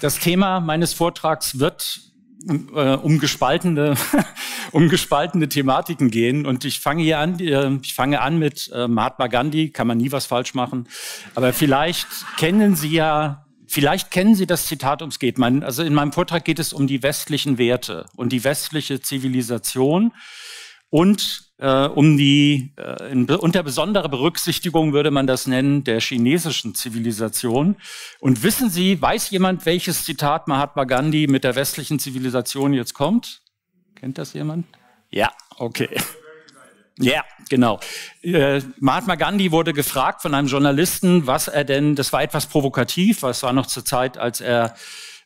Das Thema meines Vortrags wird äh, um, gespaltene, um gespaltene Thematiken gehen. Und ich fange hier an, äh, ich fange an mit äh, Mahatma Gandhi, kann man nie was falsch machen. Aber vielleicht kennen Sie ja Vielleicht kennen Sie das Zitat, um es geht. Mein, also in meinem Vortrag geht es um die westlichen Werte und die westliche Zivilisation und äh, um die äh, in, unter besonderer Berücksichtigung würde man das nennen der chinesischen Zivilisation. Und wissen Sie, weiß jemand, welches Zitat Mahatma Gandhi mit der westlichen Zivilisation jetzt kommt? Kennt das jemand? Ja, okay. Ja, genau. Äh, Mahatma Gandhi wurde gefragt von einem Journalisten, was er denn, das war etwas provokativ, was war noch zur Zeit, als er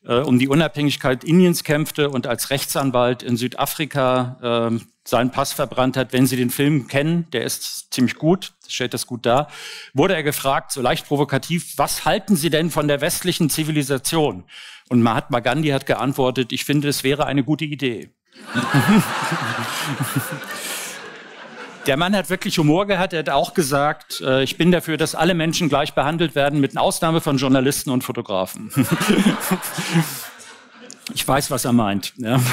äh, um die Unabhängigkeit Indiens kämpfte und als Rechtsanwalt in Südafrika äh, seinen Pass verbrannt hat. Wenn Sie den Film kennen, der ist ziemlich gut, stellt das gut dar, wurde er gefragt, so leicht provokativ, was halten Sie denn von der westlichen Zivilisation? Und Mahatma Gandhi hat geantwortet, ich finde, es wäre eine gute Idee. Der Mann hat wirklich Humor gehabt. Er hat auch gesagt, äh, ich bin dafür, dass alle Menschen gleich behandelt werden, mit Ausnahme von Journalisten und Fotografen. ich weiß, was er meint. Ja.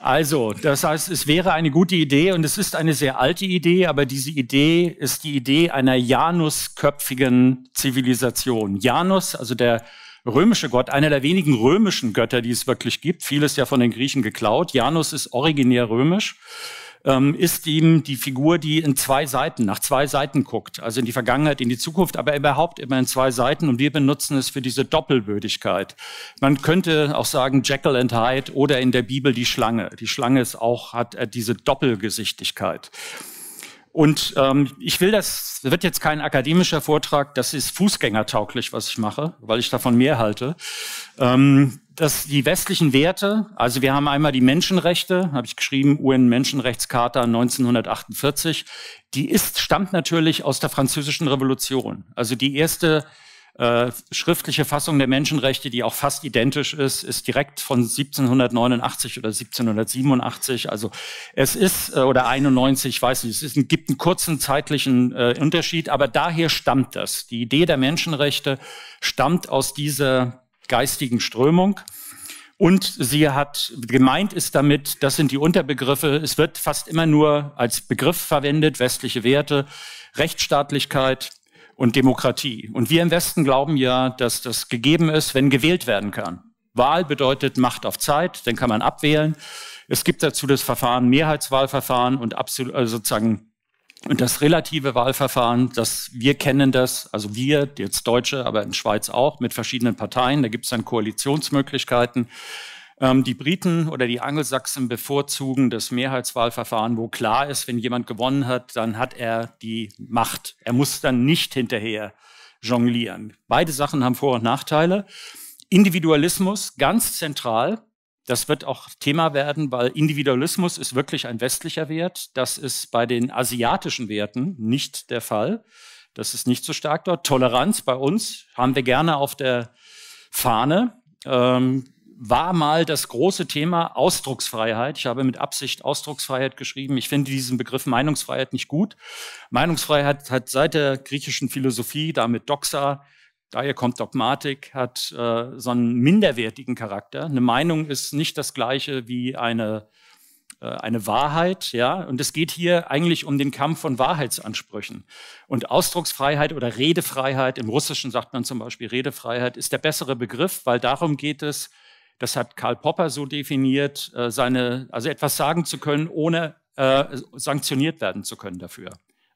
Also, das heißt, es wäre eine gute Idee und es ist eine sehr alte Idee, aber diese Idee ist die Idee einer janusköpfigen Zivilisation. Janus, also der römische Gott, einer der wenigen römischen Götter, die es wirklich gibt, vieles ja von den Griechen geklaut. Janus ist originär römisch ähm, ist ihm die Figur, die in zwei Seiten, nach zwei Seiten guckt, also in die Vergangenheit, in die Zukunft, aber überhaupt immer in zwei Seiten. Und wir benutzen es für diese Doppelwürdigkeit. Man könnte auch sagen Jekyll and Hyde oder in der Bibel die Schlange. Die Schlange ist auch, hat äh, diese Doppelgesichtigkeit. Und ähm, ich will das, wird jetzt kein akademischer Vortrag, das ist fußgängertauglich, was ich mache, weil ich davon mehr halte. Ähm, dass die westlichen Werte, also wir haben einmal die Menschenrechte, habe ich geschrieben, UN-Menschenrechtscharta 1948, die ist, stammt natürlich aus der Französischen Revolution. Also die erste äh, schriftliche Fassung der Menschenrechte, die auch fast identisch ist, ist direkt von 1789 oder 1787. Also es ist, äh, oder 91, ich weiß nicht, es ist, ein, gibt einen kurzen zeitlichen äh, Unterschied, aber daher stammt das. Die Idee der Menschenrechte stammt aus dieser geistigen Strömung. Und sie hat gemeint ist damit, das sind die Unterbegriffe, es wird fast immer nur als Begriff verwendet, westliche Werte, Rechtsstaatlichkeit und Demokratie. Und wir im Westen glauben ja, dass das gegeben ist, wenn gewählt werden kann. Wahl bedeutet Macht auf Zeit, dann kann man abwählen. Es gibt dazu das Verfahren Mehrheitswahlverfahren und absolut, also sozusagen und das relative Wahlverfahren, das wir kennen das, also wir, jetzt Deutsche, aber in Schweiz auch, mit verschiedenen Parteien, da gibt es dann Koalitionsmöglichkeiten. Ähm, die Briten oder die Angelsachsen bevorzugen das Mehrheitswahlverfahren, wo klar ist, wenn jemand gewonnen hat, dann hat er die Macht. Er muss dann nicht hinterher jonglieren. Beide Sachen haben Vor- und Nachteile. Individualismus, ganz zentral, das wird auch Thema werden, weil Individualismus ist wirklich ein westlicher Wert. Das ist bei den asiatischen Werten nicht der Fall. Das ist nicht so stark dort. Toleranz bei uns haben wir gerne auf der Fahne. Ähm, war mal das große Thema Ausdrucksfreiheit. Ich habe mit Absicht Ausdrucksfreiheit geschrieben. Ich finde diesen Begriff Meinungsfreiheit nicht gut. Meinungsfreiheit hat seit der griechischen Philosophie, damit Doxa, Daher kommt Dogmatik, hat äh, so einen minderwertigen Charakter. Eine Meinung ist nicht das gleiche wie eine, äh, eine Wahrheit. Ja? Und es geht hier eigentlich um den Kampf von Wahrheitsansprüchen. Und Ausdrucksfreiheit oder Redefreiheit, im Russischen sagt man zum Beispiel Redefreiheit, ist der bessere Begriff, weil darum geht es, das hat Karl Popper so definiert, äh, seine, also etwas sagen zu können, ohne äh, sanktioniert werden zu können dafür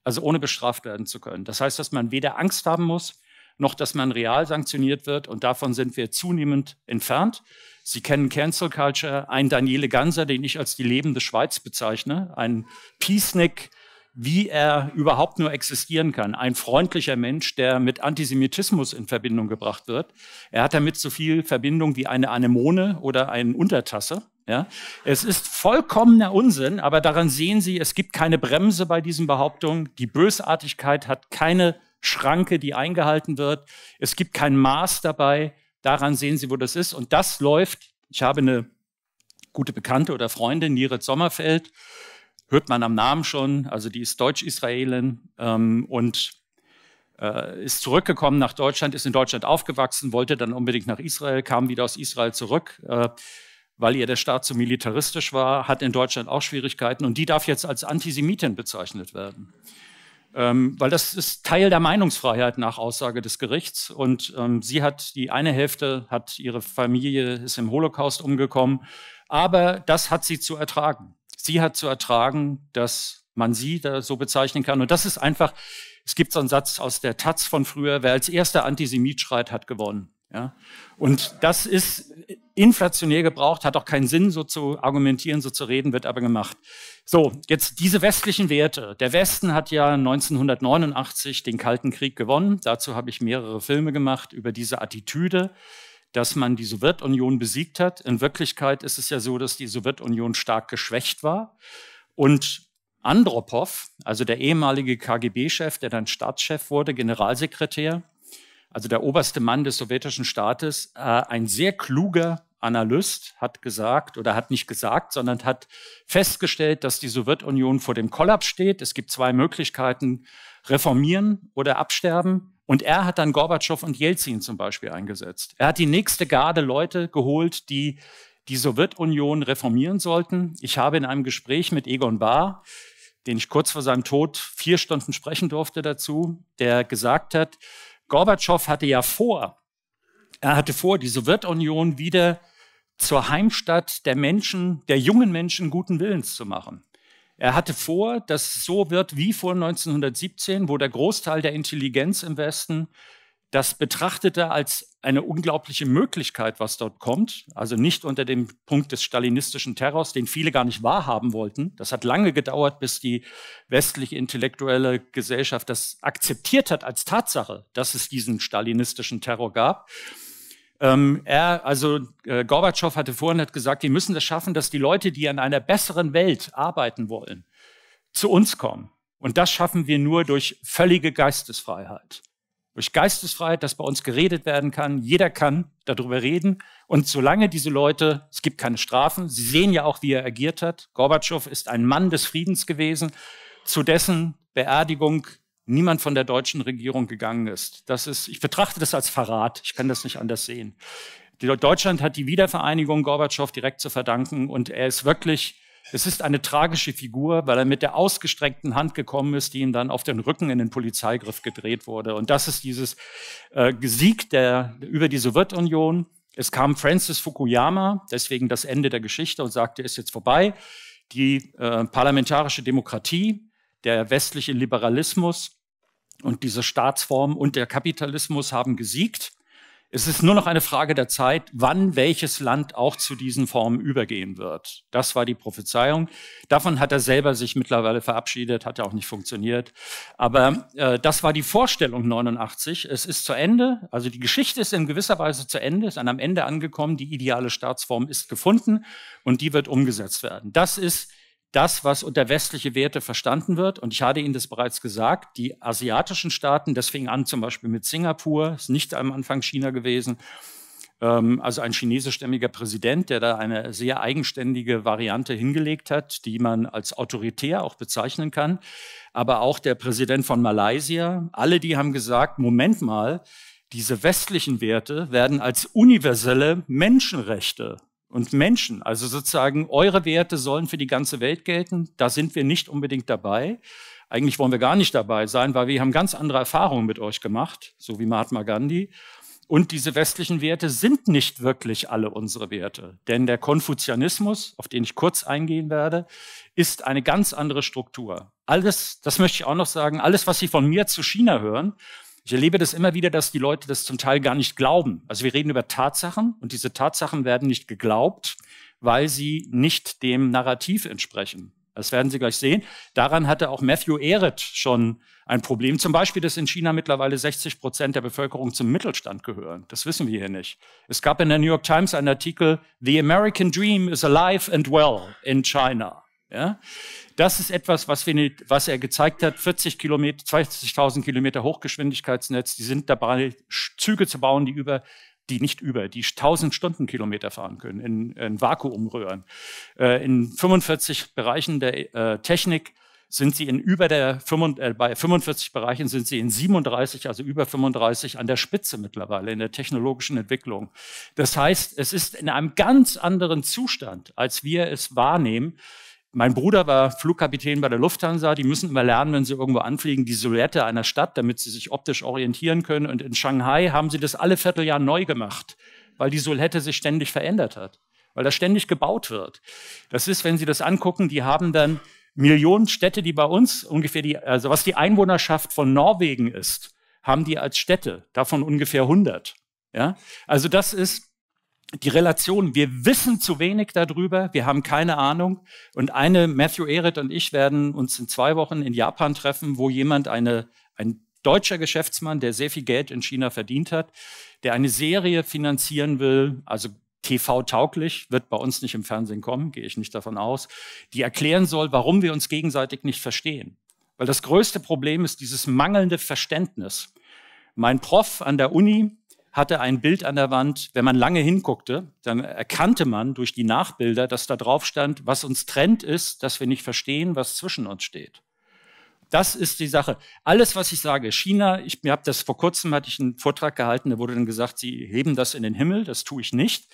also ohne bestraft werden zu können. Das heißt, dass man weder Angst haben muss, noch dass man real sanktioniert wird und davon sind wir zunehmend entfernt. Sie kennen Cancel Culture, einen Daniele Ganser, den ich als die lebende Schweiz bezeichne, ein Peacenick, wie er überhaupt nur existieren kann. Ein freundlicher Mensch, der mit Antisemitismus in Verbindung gebracht wird. Er hat damit so viel Verbindung wie eine Anemone oder eine Untertasse. Ja, es ist vollkommener Unsinn, aber daran sehen Sie, es gibt keine Bremse bei diesen Behauptungen. Die Bösartigkeit hat keine Schranke, die eingehalten wird. Es gibt kein Maß dabei. Daran sehen Sie, wo das ist. Und das läuft. Ich habe eine gute Bekannte oder Freundin, Niret Sommerfeld. Hört man am Namen schon. Also die ist Deutsch-Israelin ähm, und äh, ist zurückgekommen nach Deutschland, ist in Deutschland aufgewachsen, wollte dann unbedingt nach Israel, kam wieder aus Israel zurück. Äh, weil ihr der Staat zu so militaristisch war, hat in Deutschland auch Schwierigkeiten und die darf jetzt als Antisemitin bezeichnet werden. Ähm, weil das ist Teil der Meinungsfreiheit nach Aussage des Gerichts. Und ähm, sie hat, die eine Hälfte hat ihre Familie, ist im Holocaust umgekommen. Aber das hat sie zu ertragen. Sie hat zu ertragen, dass man sie da so bezeichnen kann. Und das ist einfach, es gibt so einen Satz aus der Taz von früher, wer als erster Antisemit schreit, hat gewonnen. Ja? Und das ist inflationär gebraucht, hat auch keinen Sinn, so zu argumentieren, so zu reden, wird aber gemacht. So, jetzt diese westlichen Werte. Der Westen hat ja 1989 den Kalten Krieg gewonnen. Dazu habe ich mehrere Filme gemacht über diese Attitüde dass man die Sowjetunion besiegt hat. In Wirklichkeit ist es ja so, dass die Sowjetunion stark geschwächt war. Und Andropov, also der ehemalige KGB-Chef, der dann Staatschef wurde, Generalsekretär, also der oberste Mann des sowjetischen Staates, äh, ein sehr kluger Analyst hat gesagt oder hat nicht gesagt, sondern hat festgestellt, dass die Sowjetunion vor dem Kollaps steht. Es gibt zwei Möglichkeiten, reformieren oder absterben. Und er hat dann Gorbatschow und Jelzin zum Beispiel eingesetzt. Er hat die nächste Garde Leute geholt, die die Sowjetunion reformieren sollten. Ich habe in einem Gespräch mit Egon Bahr, den ich kurz vor seinem Tod vier Stunden sprechen durfte dazu, der gesagt hat, Gorbatschow hatte ja vor, er hatte vor, die Sowjetunion wieder zur Heimstatt der Menschen, der jungen Menschen guten Willens zu machen. Er hatte vor, dass so wird wie vor 1917, wo der Großteil der Intelligenz im Westen das betrachtet er als eine unglaubliche Möglichkeit, was dort kommt. Also nicht unter dem Punkt des stalinistischen Terrors, den viele gar nicht wahrhaben wollten. Das hat lange gedauert, bis die westliche intellektuelle Gesellschaft das akzeptiert hat als Tatsache, dass es diesen stalinistischen Terror gab. Ähm, er, also äh, Gorbatschow hatte vorhin hat gesagt, wir müssen das schaffen, dass die Leute, die an einer besseren Welt arbeiten wollen, zu uns kommen. Und das schaffen wir nur durch völlige Geistesfreiheit durch Geistesfreiheit, dass bei uns geredet werden kann. Jeder kann darüber reden. Und solange diese Leute, es gibt keine Strafen, Sie sehen ja auch, wie er agiert hat. Gorbatschow ist ein Mann des Friedens gewesen, zu dessen Beerdigung niemand von der deutschen Regierung gegangen ist. Das ist, ich betrachte das als Verrat. Ich kann das nicht anders sehen. Deutschland hat die Wiedervereinigung Gorbatschow direkt zu verdanken und er ist wirklich es ist eine tragische Figur, weil er mit der ausgestreckten Hand gekommen ist, die ihm dann auf den Rücken in den Polizeigriff gedreht wurde. Und das ist dieses äh, Sieg der, über die Sowjetunion. Es kam Francis Fukuyama, deswegen das Ende der Geschichte, und sagte, ist jetzt vorbei. Die äh, parlamentarische Demokratie, der westliche Liberalismus und diese Staatsform und der Kapitalismus haben gesiegt. Es ist nur noch eine Frage der Zeit, wann welches Land auch zu diesen Formen übergehen wird. Das war die Prophezeiung. Davon hat er selber sich mittlerweile verabschiedet, hat ja auch nicht funktioniert. Aber äh, das war die Vorstellung 89. Es ist zu Ende, also die Geschichte ist in gewisser Weise zu Ende, ist an am Ende angekommen. Die ideale Staatsform ist gefunden und die wird umgesetzt werden. Das ist das, was unter westliche Werte verstanden wird. Und ich hatte Ihnen das bereits gesagt, die asiatischen Staaten, das fing an zum Beispiel mit Singapur, ist nicht am Anfang China gewesen. Ähm, also ein chinesischstämmiger Präsident, der da eine sehr eigenständige Variante hingelegt hat, die man als autoritär auch bezeichnen kann. Aber auch der Präsident von Malaysia, alle die haben gesagt, Moment mal, diese westlichen Werte werden als universelle Menschenrechte und Menschen. Also sozusagen, eure Werte sollen für die ganze Welt gelten. Da sind wir nicht unbedingt dabei. Eigentlich wollen wir gar nicht dabei sein, weil wir haben ganz andere Erfahrungen mit euch gemacht, so wie Mahatma Gandhi. Und diese westlichen Werte sind nicht wirklich alle unsere Werte. Denn der Konfuzianismus, auf den ich kurz eingehen werde, ist eine ganz andere Struktur. Alles, das möchte ich auch noch sagen, alles, was Sie von mir zu China hören, ich erlebe das immer wieder, dass die Leute das zum Teil gar nicht glauben. Also wir reden über Tatsachen und diese Tatsachen werden nicht geglaubt, weil sie nicht dem Narrativ entsprechen. Das werden Sie gleich sehen. Daran hatte auch Matthew Ehret schon ein Problem. Zum Beispiel, dass in China mittlerweile 60 Prozent der Bevölkerung zum Mittelstand gehören. Das wissen wir hier nicht. Es gab in der New York Times einen Artikel, The American Dream is alive and well in China. Ja? Das ist etwas, was, wir, was er gezeigt hat. 40 Kilometer, 20.000 Kilometer Hochgeschwindigkeitsnetz. Die sind dabei, Züge zu bauen, die über die nicht über, die 1000 Stundenkilometer fahren können in, in Vakuumröhren. Äh, in 45 Bereichen der äh, Technik sind sie in über der 45, äh, bei 45 Bereichen sind sie in 37, also über 35 an der Spitze mittlerweile in der technologischen Entwicklung. Das heißt, es ist in einem ganz anderen Zustand, als wir es wahrnehmen. Mein Bruder war Flugkapitän bei der Lufthansa. Die müssen immer lernen, wenn sie irgendwo anfliegen, die Silhouette einer Stadt, damit sie sich optisch orientieren können. Und in Shanghai haben sie das alle Vierteljahr neu gemacht, weil die Silhouette sich ständig verändert hat, weil das ständig gebaut wird. Das ist, wenn Sie das angucken, die haben dann Millionen Städte, die bei uns ungefähr die, also was die Einwohnerschaft von Norwegen ist, haben die als Städte, davon ungefähr 100. Ja? Also das ist die Relation, wir wissen zu wenig darüber, wir haben keine Ahnung. Und eine, Matthew Ehret und ich werden uns in zwei Wochen in Japan treffen, wo jemand, eine, ein deutscher Geschäftsmann, der sehr viel Geld in China verdient hat, der eine Serie finanzieren will, also TV-tauglich, wird bei uns nicht im Fernsehen kommen, gehe ich nicht davon aus, die erklären soll, warum wir uns gegenseitig nicht verstehen. Weil das größte Problem ist dieses mangelnde Verständnis. Mein Prof an der Uni, hatte ein Bild an der Wand. Wenn man lange hinguckte, dann erkannte man durch die Nachbilder, dass da drauf stand, was uns trennt, ist, dass wir nicht verstehen, was zwischen uns steht. Das ist die Sache. Alles, was ich sage, China, ich habe das vor kurzem, hatte ich einen Vortrag gehalten, da wurde dann gesagt, sie heben das in den Himmel, das tue ich nicht.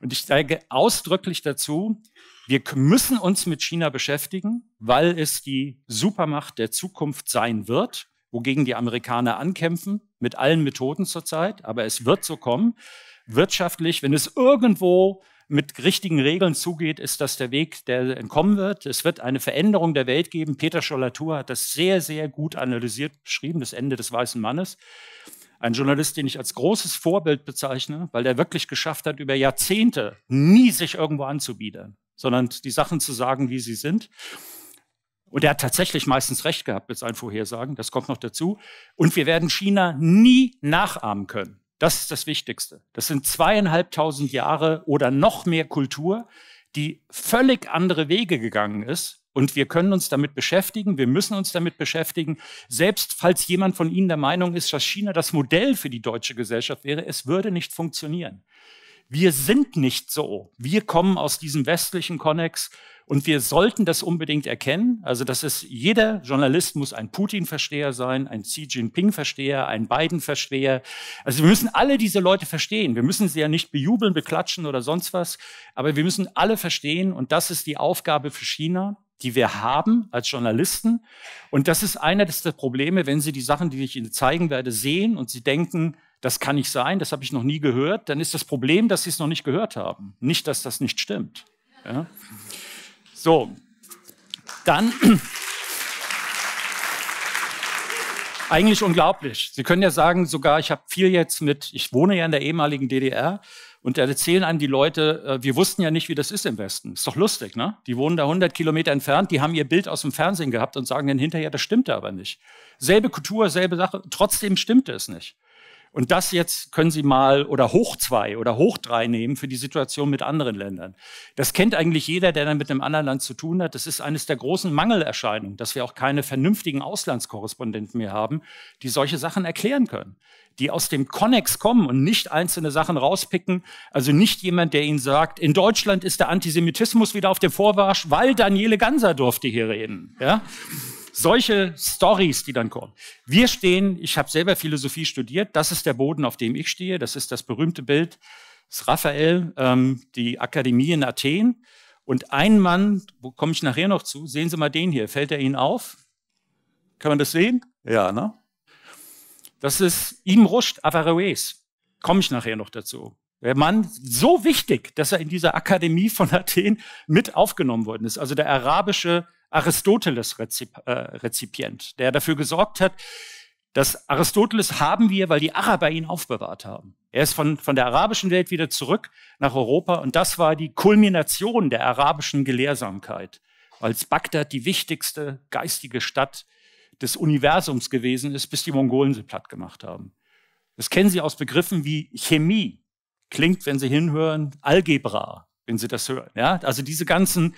Und ich sage ausdrücklich dazu, wir müssen uns mit China beschäftigen, weil es die Supermacht der Zukunft sein wird wogegen die Amerikaner ankämpfen, mit allen Methoden zurzeit, aber es wird so kommen. Wirtschaftlich, wenn es irgendwo mit richtigen Regeln zugeht, ist das der Weg, der entkommen wird. Es wird eine Veränderung der Welt geben. Peter Schollatur hat das sehr, sehr gut analysiert, beschrieben, das Ende des Weißen Mannes. Ein Journalist, den ich als großes Vorbild bezeichne, weil der wirklich geschafft hat, über Jahrzehnte nie sich irgendwo anzubiedern, sondern die Sachen zu sagen, wie sie sind. Und er hat tatsächlich meistens recht gehabt mit seinen Vorhersagen, das kommt noch dazu. Und wir werden China nie nachahmen können. Das ist das Wichtigste. Das sind zweieinhalbtausend Jahre oder noch mehr Kultur, die völlig andere Wege gegangen ist. Und wir können uns damit beschäftigen, wir müssen uns damit beschäftigen. Selbst falls jemand von Ihnen der Meinung ist, dass China das Modell für die deutsche Gesellschaft wäre, es würde nicht funktionieren wir sind nicht so. Wir kommen aus diesem westlichen Konnex und wir sollten das unbedingt erkennen. Also das ist, jeder Journalist muss ein Putin-Versteher sein, ein Xi Jinping-Versteher, ein Biden-Versteher. Also wir müssen alle diese Leute verstehen. Wir müssen sie ja nicht bejubeln, beklatschen oder sonst was, aber wir müssen alle verstehen und das ist die Aufgabe für China die wir haben als Journalisten. Und das ist einer der Probleme, wenn Sie die Sachen, die ich Ihnen zeigen werde, sehen und Sie denken, das kann nicht sein, das habe ich noch nie gehört, dann ist das Problem, dass sie es noch nicht gehört haben. Nicht, dass das nicht stimmt. Ja? So, dann eigentlich unglaublich. Sie können ja sagen, sogar ich habe viel jetzt mit, ich wohne ja in der ehemaligen DDR und da erzählen einem die Leute, äh, wir wussten ja nicht, wie das ist im Westen. Ist doch lustig, ne? Die wohnen da 100 Kilometer entfernt, die haben ihr Bild aus dem Fernsehen gehabt und sagen dann hinterher, das stimmte aber nicht. Selbe Kultur, selbe Sache, trotzdem stimmte es nicht. Und das jetzt können Sie mal oder hoch zwei oder hoch drei nehmen für die Situation mit anderen Ländern. Das kennt eigentlich jeder, der dann mit einem anderen Land zu tun hat. Das ist eines der großen Mangelerscheinungen, dass wir auch keine vernünftigen Auslandskorrespondenten mehr haben, die solche Sachen erklären können die aus dem Connex kommen und nicht einzelne Sachen rauspicken. Also nicht jemand, der ihnen sagt, in Deutschland ist der Antisemitismus wieder auf dem Vorwarsch, weil Daniele Ganser durfte hier reden. Ja? solche Stories, die dann kommen. Wir stehen, ich habe selber Philosophie studiert, das ist der Boden, auf dem ich stehe, das ist das berühmte Bild des Raphael, ähm, die Akademie in Athen. Und ein Mann, wo komme ich nachher noch zu, sehen Sie mal den hier, fällt er Ihnen auf? Kann man das sehen? Ja, ne? Das ist ihm ruscht, Averroes. Komme ich nachher noch dazu. Der Mann, so wichtig, dass er in dieser Akademie von Athen mit aufgenommen worden ist. Also der arabische Aristoteles Rezip, äh, Rezipient, der dafür gesorgt hat, dass Aristoteles haben wir, weil die Araber ihn aufbewahrt haben. Er ist von, von der arabischen Welt wieder zurück nach Europa und das war die Kulmination der arabischen Gelehrsamkeit, als Bagdad die wichtigste geistige Stadt des Universums gewesen ist, bis die Mongolen sie platt gemacht haben. Das kennen Sie aus Begriffen wie Chemie, klingt, wenn Sie hinhören, Algebra, wenn Sie das hören. Ja? Also diese ganzen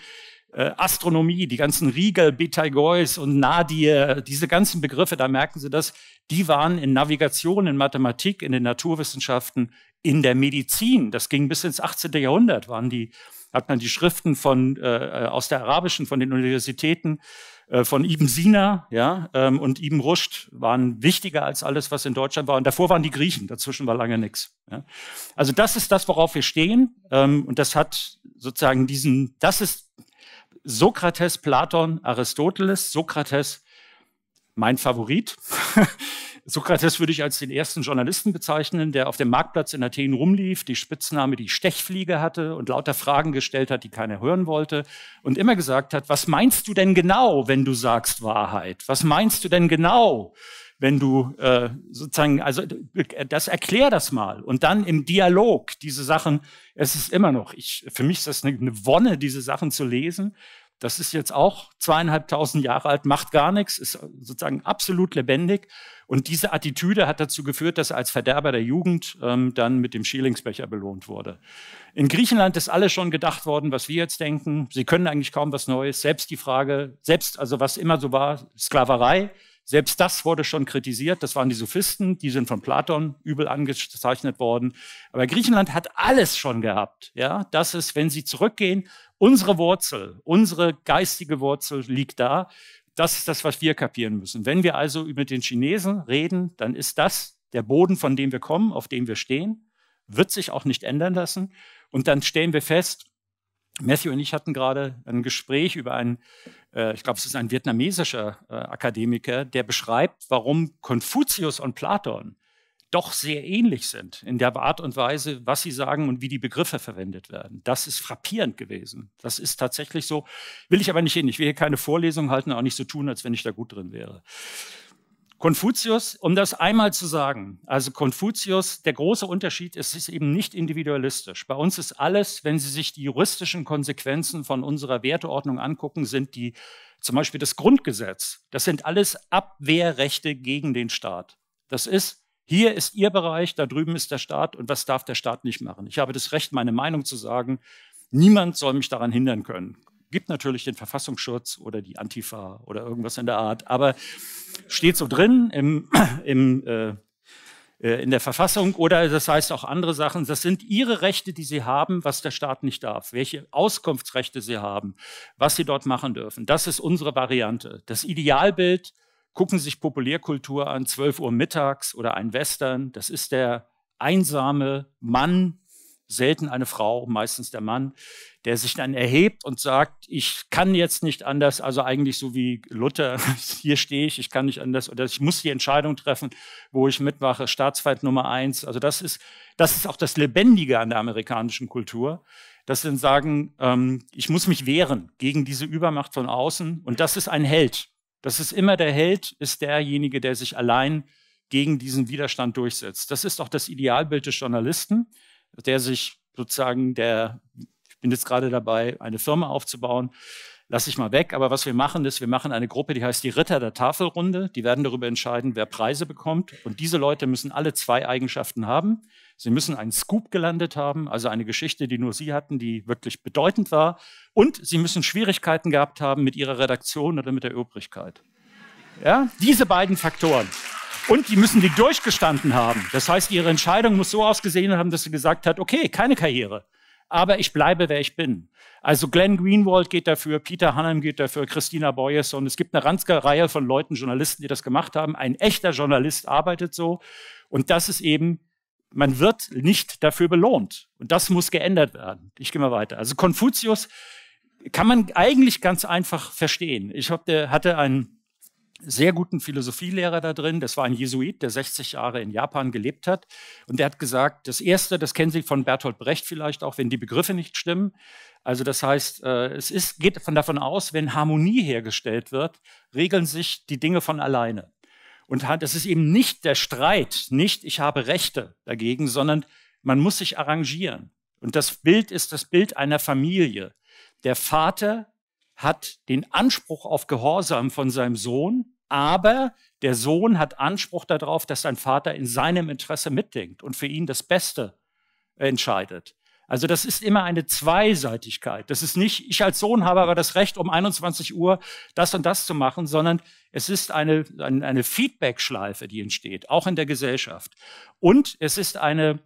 äh, Astronomie, die ganzen Riegel, Betelgeuse und Nadir, diese ganzen Begriffe, da merken Sie das, die waren in Navigation, in Mathematik, in den Naturwissenschaften, in der Medizin. Das ging bis ins 18. Jahrhundert, waren die, hat man die Schriften von, äh, aus der arabischen, von den Universitäten, äh, von Ibn Sina ja, ähm, und Ibn Rushd waren wichtiger als alles, was in Deutschland war. Und davor waren die Griechen, dazwischen war lange nichts. Ja. Also das ist das, worauf wir stehen. Ähm, und das hat sozusagen diesen, das ist Sokrates, Platon, Aristoteles. Sokrates, mein Favorit. Sokrates würde ich als den ersten Journalisten bezeichnen, der auf dem Marktplatz in Athen rumlief, die Spitzname die Stechfliege hatte und lauter Fragen gestellt hat, die keiner hören wollte und immer gesagt hat, was meinst du denn genau, wenn du sagst Wahrheit? Was meinst du denn genau, wenn du äh, sozusagen, also äh, das erklär das mal und dann im Dialog diese Sachen, es ist immer noch, ich, für mich ist das eine, eine Wonne, diese Sachen zu lesen. Das ist jetzt auch zweieinhalbtausend Jahre alt, macht gar nichts, ist sozusagen absolut lebendig. Und diese Attitüde hat dazu geführt, dass er als Verderber der Jugend ähm, dann mit dem Schielingsbecher belohnt wurde. In Griechenland ist alles schon gedacht worden, was wir jetzt denken. Sie können eigentlich kaum was Neues. Selbst die Frage, selbst also was immer so war, Sklaverei, selbst das wurde schon kritisiert. Das waren die Sophisten, die sind von Platon übel angezeichnet worden. Aber Griechenland hat alles schon gehabt. Ja, das ist, wenn Sie zurückgehen, unsere Wurzel, unsere geistige Wurzel liegt da. Das ist das, was wir kapieren müssen. Wenn wir also mit den Chinesen reden, dann ist das der Boden, von dem wir kommen, auf dem wir stehen, wird sich auch nicht ändern lassen. Und dann stellen wir fest, Matthew und ich hatten gerade ein Gespräch über einen, äh, ich glaube, es ist ein vietnamesischer äh, Akademiker, der beschreibt, warum Konfuzius und Platon doch sehr ähnlich sind in der Art und Weise, was sie sagen und wie die Begriffe verwendet werden. Das ist frappierend gewesen. Das ist tatsächlich so. Will ich aber nicht hin. Ich will hier keine Vorlesung halten, auch nicht so tun, als wenn ich da gut drin wäre. Konfuzius, um das einmal zu sagen, also Konfuzius, der große Unterschied ist, es ist eben nicht individualistisch. Bei uns ist alles, wenn Sie sich die juristischen Konsequenzen von unserer Werteordnung angucken, sind die zum Beispiel das Grundgesetz. Das sind alles Abwehrrechte gegen den Staat. Das ist, hier ist Ihr Bereich, da drüben ist der Staat und was darf der Staat nicht machen? Ich habe das Recht, meine Meinung zu sagen. Niemand soll mich daran hindern können gibt natürlich den Verfassungsschutz oder die Antifa oder irgendwas in der Art, aber steht so drin im, im, äh, äh, in der Verfassung oder das heißt auch andere Sachen. Das sind ihre Rechte, die sie haben, was der Staat nicht darf, welche Auskunftsrechte sie haben, was sie dort machen dürfen. Das ist unsere Variante. Das Idealbild, gucken Sie sich Populärkultur an, 12 Uhr mittags oder ein Western, das ist der einsame Mann selten eine Frau, meistens der Mann, der sich dann erhebt und sagt, ich kann jetzt nicht anders, also eigentlich so wie Luther, hier stehe ich, ich kann nicht anders oder ich muss die Entscheidung treffen, wo ich mitmache, Staatsfeind Nummer eins. Also das ist, das ist auch das Lebendige an der amerikanischen Kultur, dass sie dann sagen, ähm, ich muss mich wehren gegen diese Übermacht von außen und das ist ein Held. Das ist immer der Held, ist derjenige, der sich allein gegen diesen Widerstand durchsetzt. Das ist auch das Idealbild des Journalisten der sich sozusagen der, ich bin jetzt gerade dabei, eine Firma aufzubauen, lasse ich mal weg. Aber was wir machen, ist, wir machen eine Gruppe, die heißt die Ritter der Tafelrunde. Die werden darüber entscheiden, wer Preise bekommt. Und diese Leute müssen alle zwei Eigenschaften haben. Sie müssen einen Scoop gelandet haben, also eine Geschichte, die nur Sie hatten, die wirklich bedeutend war. Und Sie müssen Schwierigkeiten gehabt haben mit Ihrer Redaktion oder mit der Obrigkeit. Ja, diese beiden Faktoren. Und die müssen die durchgestanden haben. Das heißt, ihre Entscheidung muss so ausgesehen haben, dass sie gesagt hat, okay, keine Karriere, aber ich bleibe, wer ich bin. Also Glenn Greenwald geht dafür, Peter Hannem geht dafür, Christina Boyes es gibt eine ganze Reihe von Leuten, Journalisten, die das gemacht haben. Ein echter Journalist arbeitet so und das ist eben man wird nicht dafür belohnt. Und das muss geändert werden. Ich gehe mal weiter. Also Konfuzius kann man eigentlich ganz einfach verstehen. Ich hatte einen sehr guten Philosophielehrer da drin. Das war ein Jesuit, der 60 Jahre in Japan gelebt hat. Und der hat gesagt, das Erste, das kennen Sie von Bertolt Brecht vielleicht auch, wenn die Begriffe nicht stimmen. Also das heißt, äh, es ist, geht von davon aus, wenn Harmonie hergestellt wird, regeln sich die Dinge von alleine. Und das ist eben nicht der Streit, nicht ich habe Rechte dagegen, sondern man muss sich arrangieren. Und das Bild ist das Bild einer Familie. Der Vater hat den Anspruch auf Gehorsam von seinem Sohn aber der Sohn hat Anspruch darauf, dass sein Vater in seinem Interesse mitdenkt und für ihn das Beste entscheidet. Also das ist immer eine Zweiseitigkeit. Das ist nicht, ich als Sohn habe aber das Recht, um 21 Uhr das und das zu machen, sondern es ist eine, eine, eine Feedback-Schleife, die entsteht, auch in der Gesellschaft. Und es ist eine,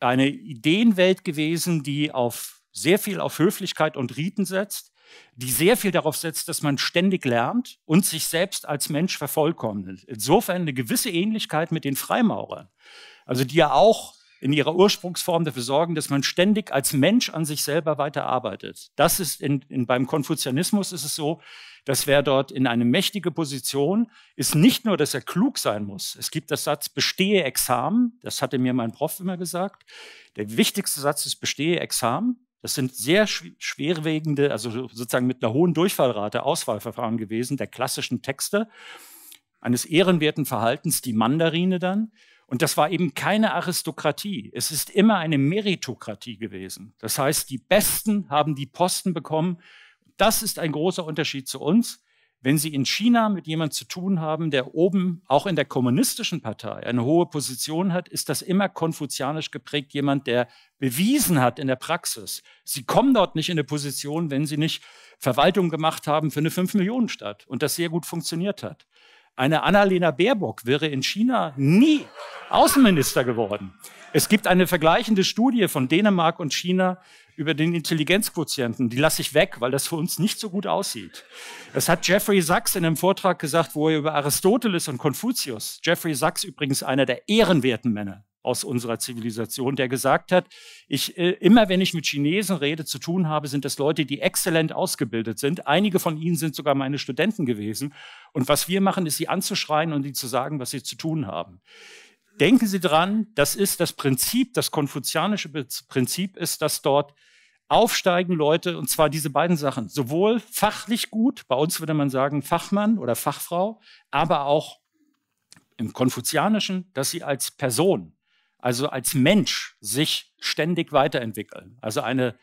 eine Ideenwelt gewesen, die auf sehr viel auf Höflichkeit und Riten setzt, die sehr viel darauf setzt, dass man ständig lernt und sich selbst als Mensch vervollkommnet. Insofern eine gewisse Ähnlichkeit mit den Freimaurern, also die ja auch in ihrer Ursprungsform dafür sorgen, dass man ständig als Mensch an sich selber weiterarbeitet. Das ist in, in, beim Konfuzianismus ist es so, dass wer dort in eine mächtige Position ist, nicht nur, dass er klug sein muss. Es gibt das Satz, bestehe Examen. Das hatte mir mein Prof immer gesagt. Der wichtigste Satz ist, bestehe Examen. Das sind sehr schwerwiegende, also sozusagen mit einer hohen Durchfallrate Auswahlverfahren gewesen der klassischen Texte eines ehrenwerten Verhaltens, die Mandarine dann. Und das war eben keine Aristokratie. Es ist immer eine Meritokratie gewesen. Das heißt, die Besten haben die Posten bekommen. Das ist ein großer Unterschied zu uns wenn Sie in China mit jemandem zu tun haben, der oben auch in der kommunistischen Partei eine hohe Position hat, ist das immer konfuzianisch geprägt, jemand, der bewiesen hat in der Praxis. Sie kommen dort nicht in eine Position, wenn Sie nicht Verwaltung gemacht haben für eine 5-Millionen-Stadt und das sehr gut funktioniert hat. Eine Annalena Baerbock wäre in China nie Außenminister geworden. Es gibt eine vergleichende Studie von Dänemark und China, über den Intelligenzquotienten, die lasse ich weg, weil das für uns nicht so gut aussieht. Das hat Jeffrey Sachs in einem Vortrag gesagt, wo er über Aristoteles und Konfuzius, Jeffrey Sachs übrigens einer der ehrenwerten Männer aus unserer Zivilisation, der gesagt hat, ich, äh, immer wenn ich mit Chinesen rede, zu tun habe, sind das Leute, die exzellent ausgebildet sind. Einige von ihnen sind sogar meine Studenten gewesen. Und was wir machen, ist, sie anzuschreien und ihnen zu sagen, was sie zu tun haben. Denken Sie daran, das ist das Prinzip, das konfuzianische Prinzip ist, dass dort aufsteigen Leute, und zwar diese beiden Sachen, sowohl fachlich gut, bei uns würde man sagen Fachmann oder Fachfrau, aber auch im Konfuzianischen, dass sie als Person, also als Mensch sich ständig weiterentwickeln. Also eine,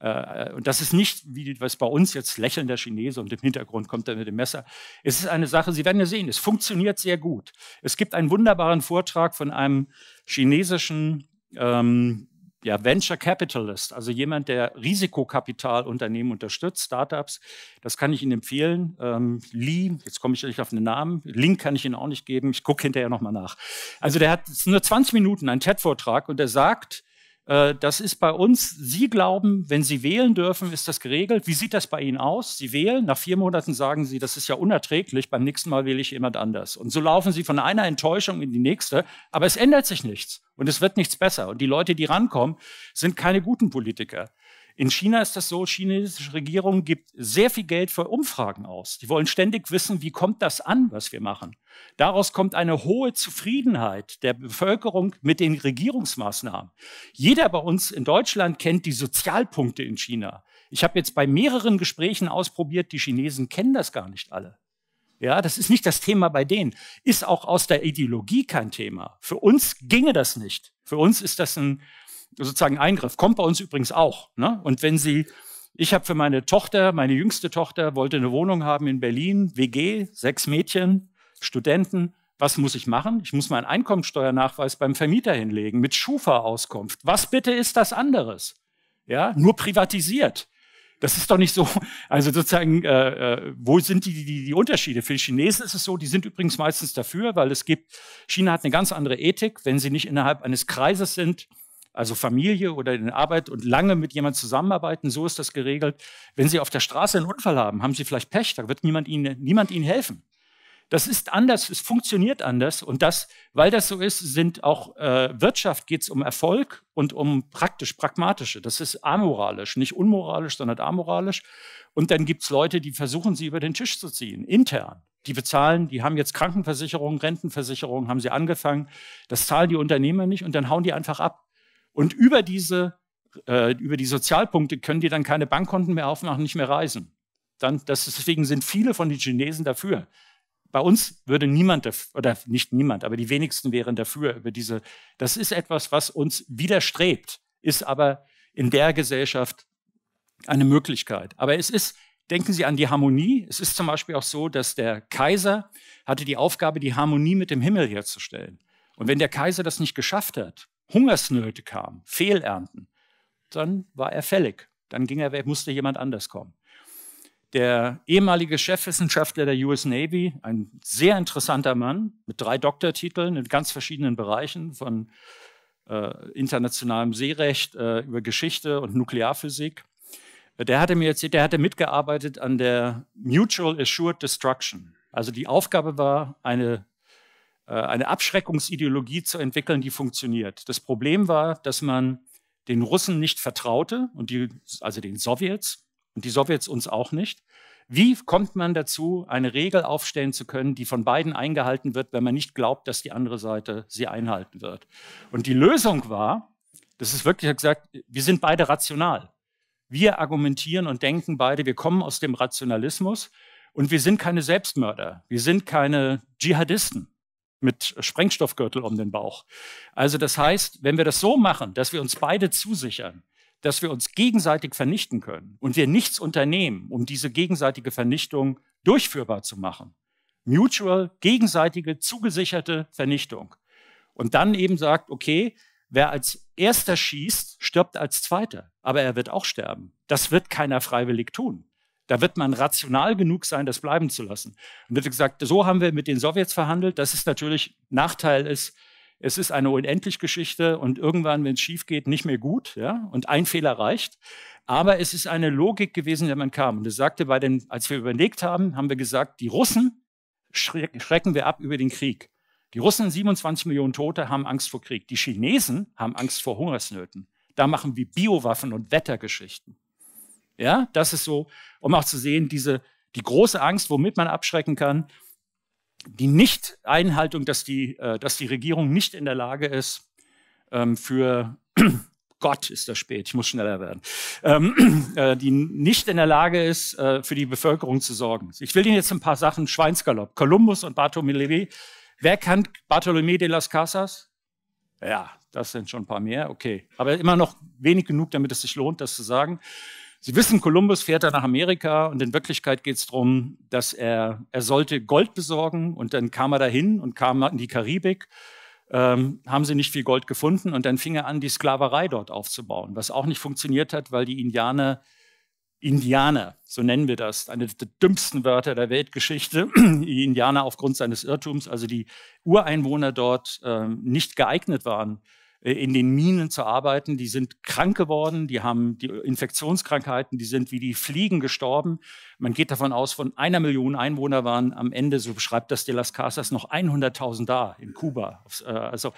äh, und das ist nicht, wie was bei uns jetzt lächelnder Chinese und im Hintergrund kommt er mit dem Messer. Es ist eine Sache, Sie werden ja sehen, es funktioniert sehr gut. Es gibt einen wunderbaren Vortrag von einem chinesischen ähm, ja, Venture Capitalist, also jemand, der Risikokapitalunternehmen unterstützt, Startups. Das kann ich Ihnen empfehlen. Ähm, Lee, jetzt komme ich nicht auf den Namen. Link kann ich Ihnen auch nicht geben. Ich gucke hinterher nochmal nach. Also der hat nur 20 Minuten einen TED-Vortrag und er sagt, äh, das ist bei uns, Sie glauben, wenn Sie wählen dürfen, ist das geregelt. Wie sieht das bei Ihnen aus? Sie wählen, nach vier Monaten sagen Sie, das ist ja unerträglich, beim nächsten Mal wähle ich jemand anders. Und so laufen Sie von einer Enttäuschung in die nächste, aber es ändert sich nichts und es wird nichts besser. Und die Leute, die rankommen, sind keine guten Politiker. In China ist das so, die chinesische Regierung gibt sehr viel Geld für Umfragen aus. Die wollen ständig wissen, wie kommt das an, was wir machen. Daraus kommt eine hohe Zufriedenheit der Bevölkerung mit den Regierungsmaßnahmen. Jeder bei uns in Deutschland kennt die Sozialpunkte in China. Ich habe jetzt bei mehreren Gesprächen ausprobiert, die Chinesen kennen das gar nicht alle. Ja, das ist nicht das Thema bei denen. Ist auch aus der Ideologie kein Thema. Für uns ginge das nicht. Für uns ist das ein, sozusagen Eingriff. Kommt bei uns übrigens auch. Ne? Und wenn Sie, ich habe für meine Tochter, meine jüngste Tochter, wollte eine Wohnung haben in Berlin, WG, sechs Mädchen, Studenten. Was muss ich machen? Ich muss meinen Einkommensteuernachweis beim Vermieter hinlegen mit Schufa-Auskunft. Was bitte ist das anderes? Ja, nur privatisiert. Das ist doch nicht so. Also sozusagen, äh, äh, wo sind die, die, die Unterschiede? Für die Chinesen ist es so, die sind übrigens meistens dafür, weil es gibt, China hat eine ganz andere Ethik. Wenn sie nicht innerhalb eines Kreises sind, also Familie oder in Arbeit und lange mit jemandem zusammenarbeiten, so ist das geregelt. Wenn Sie auf der Straße einen Unfall haben, haben Sie vielleicht Pech, da wird niemand Ihnen, niemand Ihnen helfen. Das ist anders, es funktioniert anders und das, weil das so ist, sind auch äh, Wirtschaft geht es um Erfolg und um praktisch pragmatische. Das ist amoralisch, nicht unmoralisch, sondern amoralisch. Und dann gibt es Leute, die versuchen, sie über den Tisch zu ziehen, intern. Die bezahlen, die haben jetzt Krankenversicherung, Rentenversicherung, haben sie angefangen. Das zahlen die Unternehmer nicht und dann hauen die einfach ab. Und über diese, äh, über die Sozialpunkte können die dann keine Bankkonten mehr aufmachen, nicht mehr reisen. Dann, das, deswegen sind viele von den Chinesen dafür. Bei uns würde niemand, oder nicht niemand, aber die wenigsten wären dafür über diese. Das ist etwas, was uns widerstrebt, ist aber in der Gesellschaft eine Möglichkeit. Aber es ist, denken Sie an die Harmonie. Es ist zum Beispiel auch so, dass der Kaiser hatte die Aufgabe, die Harmonie mit dem Himmel herzustellen. Und wenn der Kaiser das nicht geschafft hat, Hungersnöte kamen, Fehlernten, dann war er fällig. Dann ging er weg, musste jemand anders kommen. Der ehemalige Chefwissenschaftler der US Navy, ein sehr interessanter Mann mit drei Doktortiteln in ganz verschiedenen Bereichen von äh, internationalem Seerecht äh, über Geschichte und Nuklearphysik. Der hatte mir erzählt, der hatte mitgearbeitet an der Mutual Assured Destruction. Also die Aufgabe war, eine äh, eine Abschreckungsideologie zu entwickeln, die funktioniert. Das Problem war, dass man den Russen nicht vertraute und die, also den Sowjets und die Sowjets uns auch nicht. Wie kommt man dazu, eine Regel aufstellen zu können, die von beiden eingehalten wird, wenn man nicht glaubt, dass die andere Seite sie einhalten wird? Und die Lösung war, das ist wirklich gesagt, wir sind beide rational. Wir argumentieren und denken beide, wir kommen aus dem Rationalismus und wir sind keine Selbstmörder, wir sind keine Dschihadisten mit Sprengstoffgürtel um den Bauch. Also das heißt, wenn wir das so machen, dass wir uns beide zusichern, dass wir uns gegenseitig vernichten können und wir nichts unternehmen, um diese gegenseitige Vernichtung durchführbar zu machen. Mutual, gegenseitige, zugesicherte Vernichtung. Und dann eben sagt, okay, wer als erster schießt, stirbt als zweiter, aber er wird auch sterben. Das wird keiner freiwillig tun. Da wird man rational genug sein, das bleiben zu lassen. Und wird gesagt, so haben wir mit den Sowjets verhandelt, dass es natürlich Nachteil ist, es ist eine Unendlich-Geschichte und irgendwann, wenn es schief geht, nicht mehr gut. Ja? Und ein Fehler reicht. Aber es ist eine Logik gewesen, der man kam. Und das sagte bei den, als wir überlegt haben, haben wir gesagt, die Russen schrecken wir ab über den Krieg. Die Russen, 27 Millionen Tote, haben Angst vor Krieg. Die Chinesen haben Angst vor Hungersnöten. Da machen wir Biowaffen und Wettergeschichten. Ja, das ist so, um auch zu sehen, diese, die große Angst, womit man abschrecken kann, die Nicht-Einhaltung, dass die, äh, dass die Regierung nicht in der Lage ist, ähm, für Gott ist das spät, ich muss schneller werden, ähm, äh, die nicht in der Lage ist, äh, für die Bevölkerung zu sorgen. Ich will Ihnen jetzt ein paar Sachen, Schweinsgalopp, Kolumbus und Bartolomé, Wer kennt Bartolomé de las Casas? Ja, das sind schon ein paar mehr, okay. Aber immer noch wenig genug, damit es sich lohnt, das zu sagen. Sie wissen, Kolumbus fährt da nach Amerika und in Wirklichkeit geht es darum, dass er, er sollte Gold besorgen und dann kam er dahin und kam in die Karibik, ähm, haben sie nicht viel Gold gefunden und dann fing er an, die Sklaverei dort aufzubauen, was auch nicht funktioniert hat, weil die Indianer, Indianer, so nennen wir das, eine der dümmsten Wörter der Weltgeschichte, die Indianer aufgrund seines Irrtums, also die Ureinwohner dort äh, nicht geeignet waren, äh, in den Minen zu arbeiten. Die sind krank geworden, die haben die Infektionskrankheiten, die sind wie die Fliegen gestorben. Man geht davon aus, von einer Million Einwohner waren am Ende, so beschreibt das de las Casas, noch 100.000 da in Kuba. Äh, also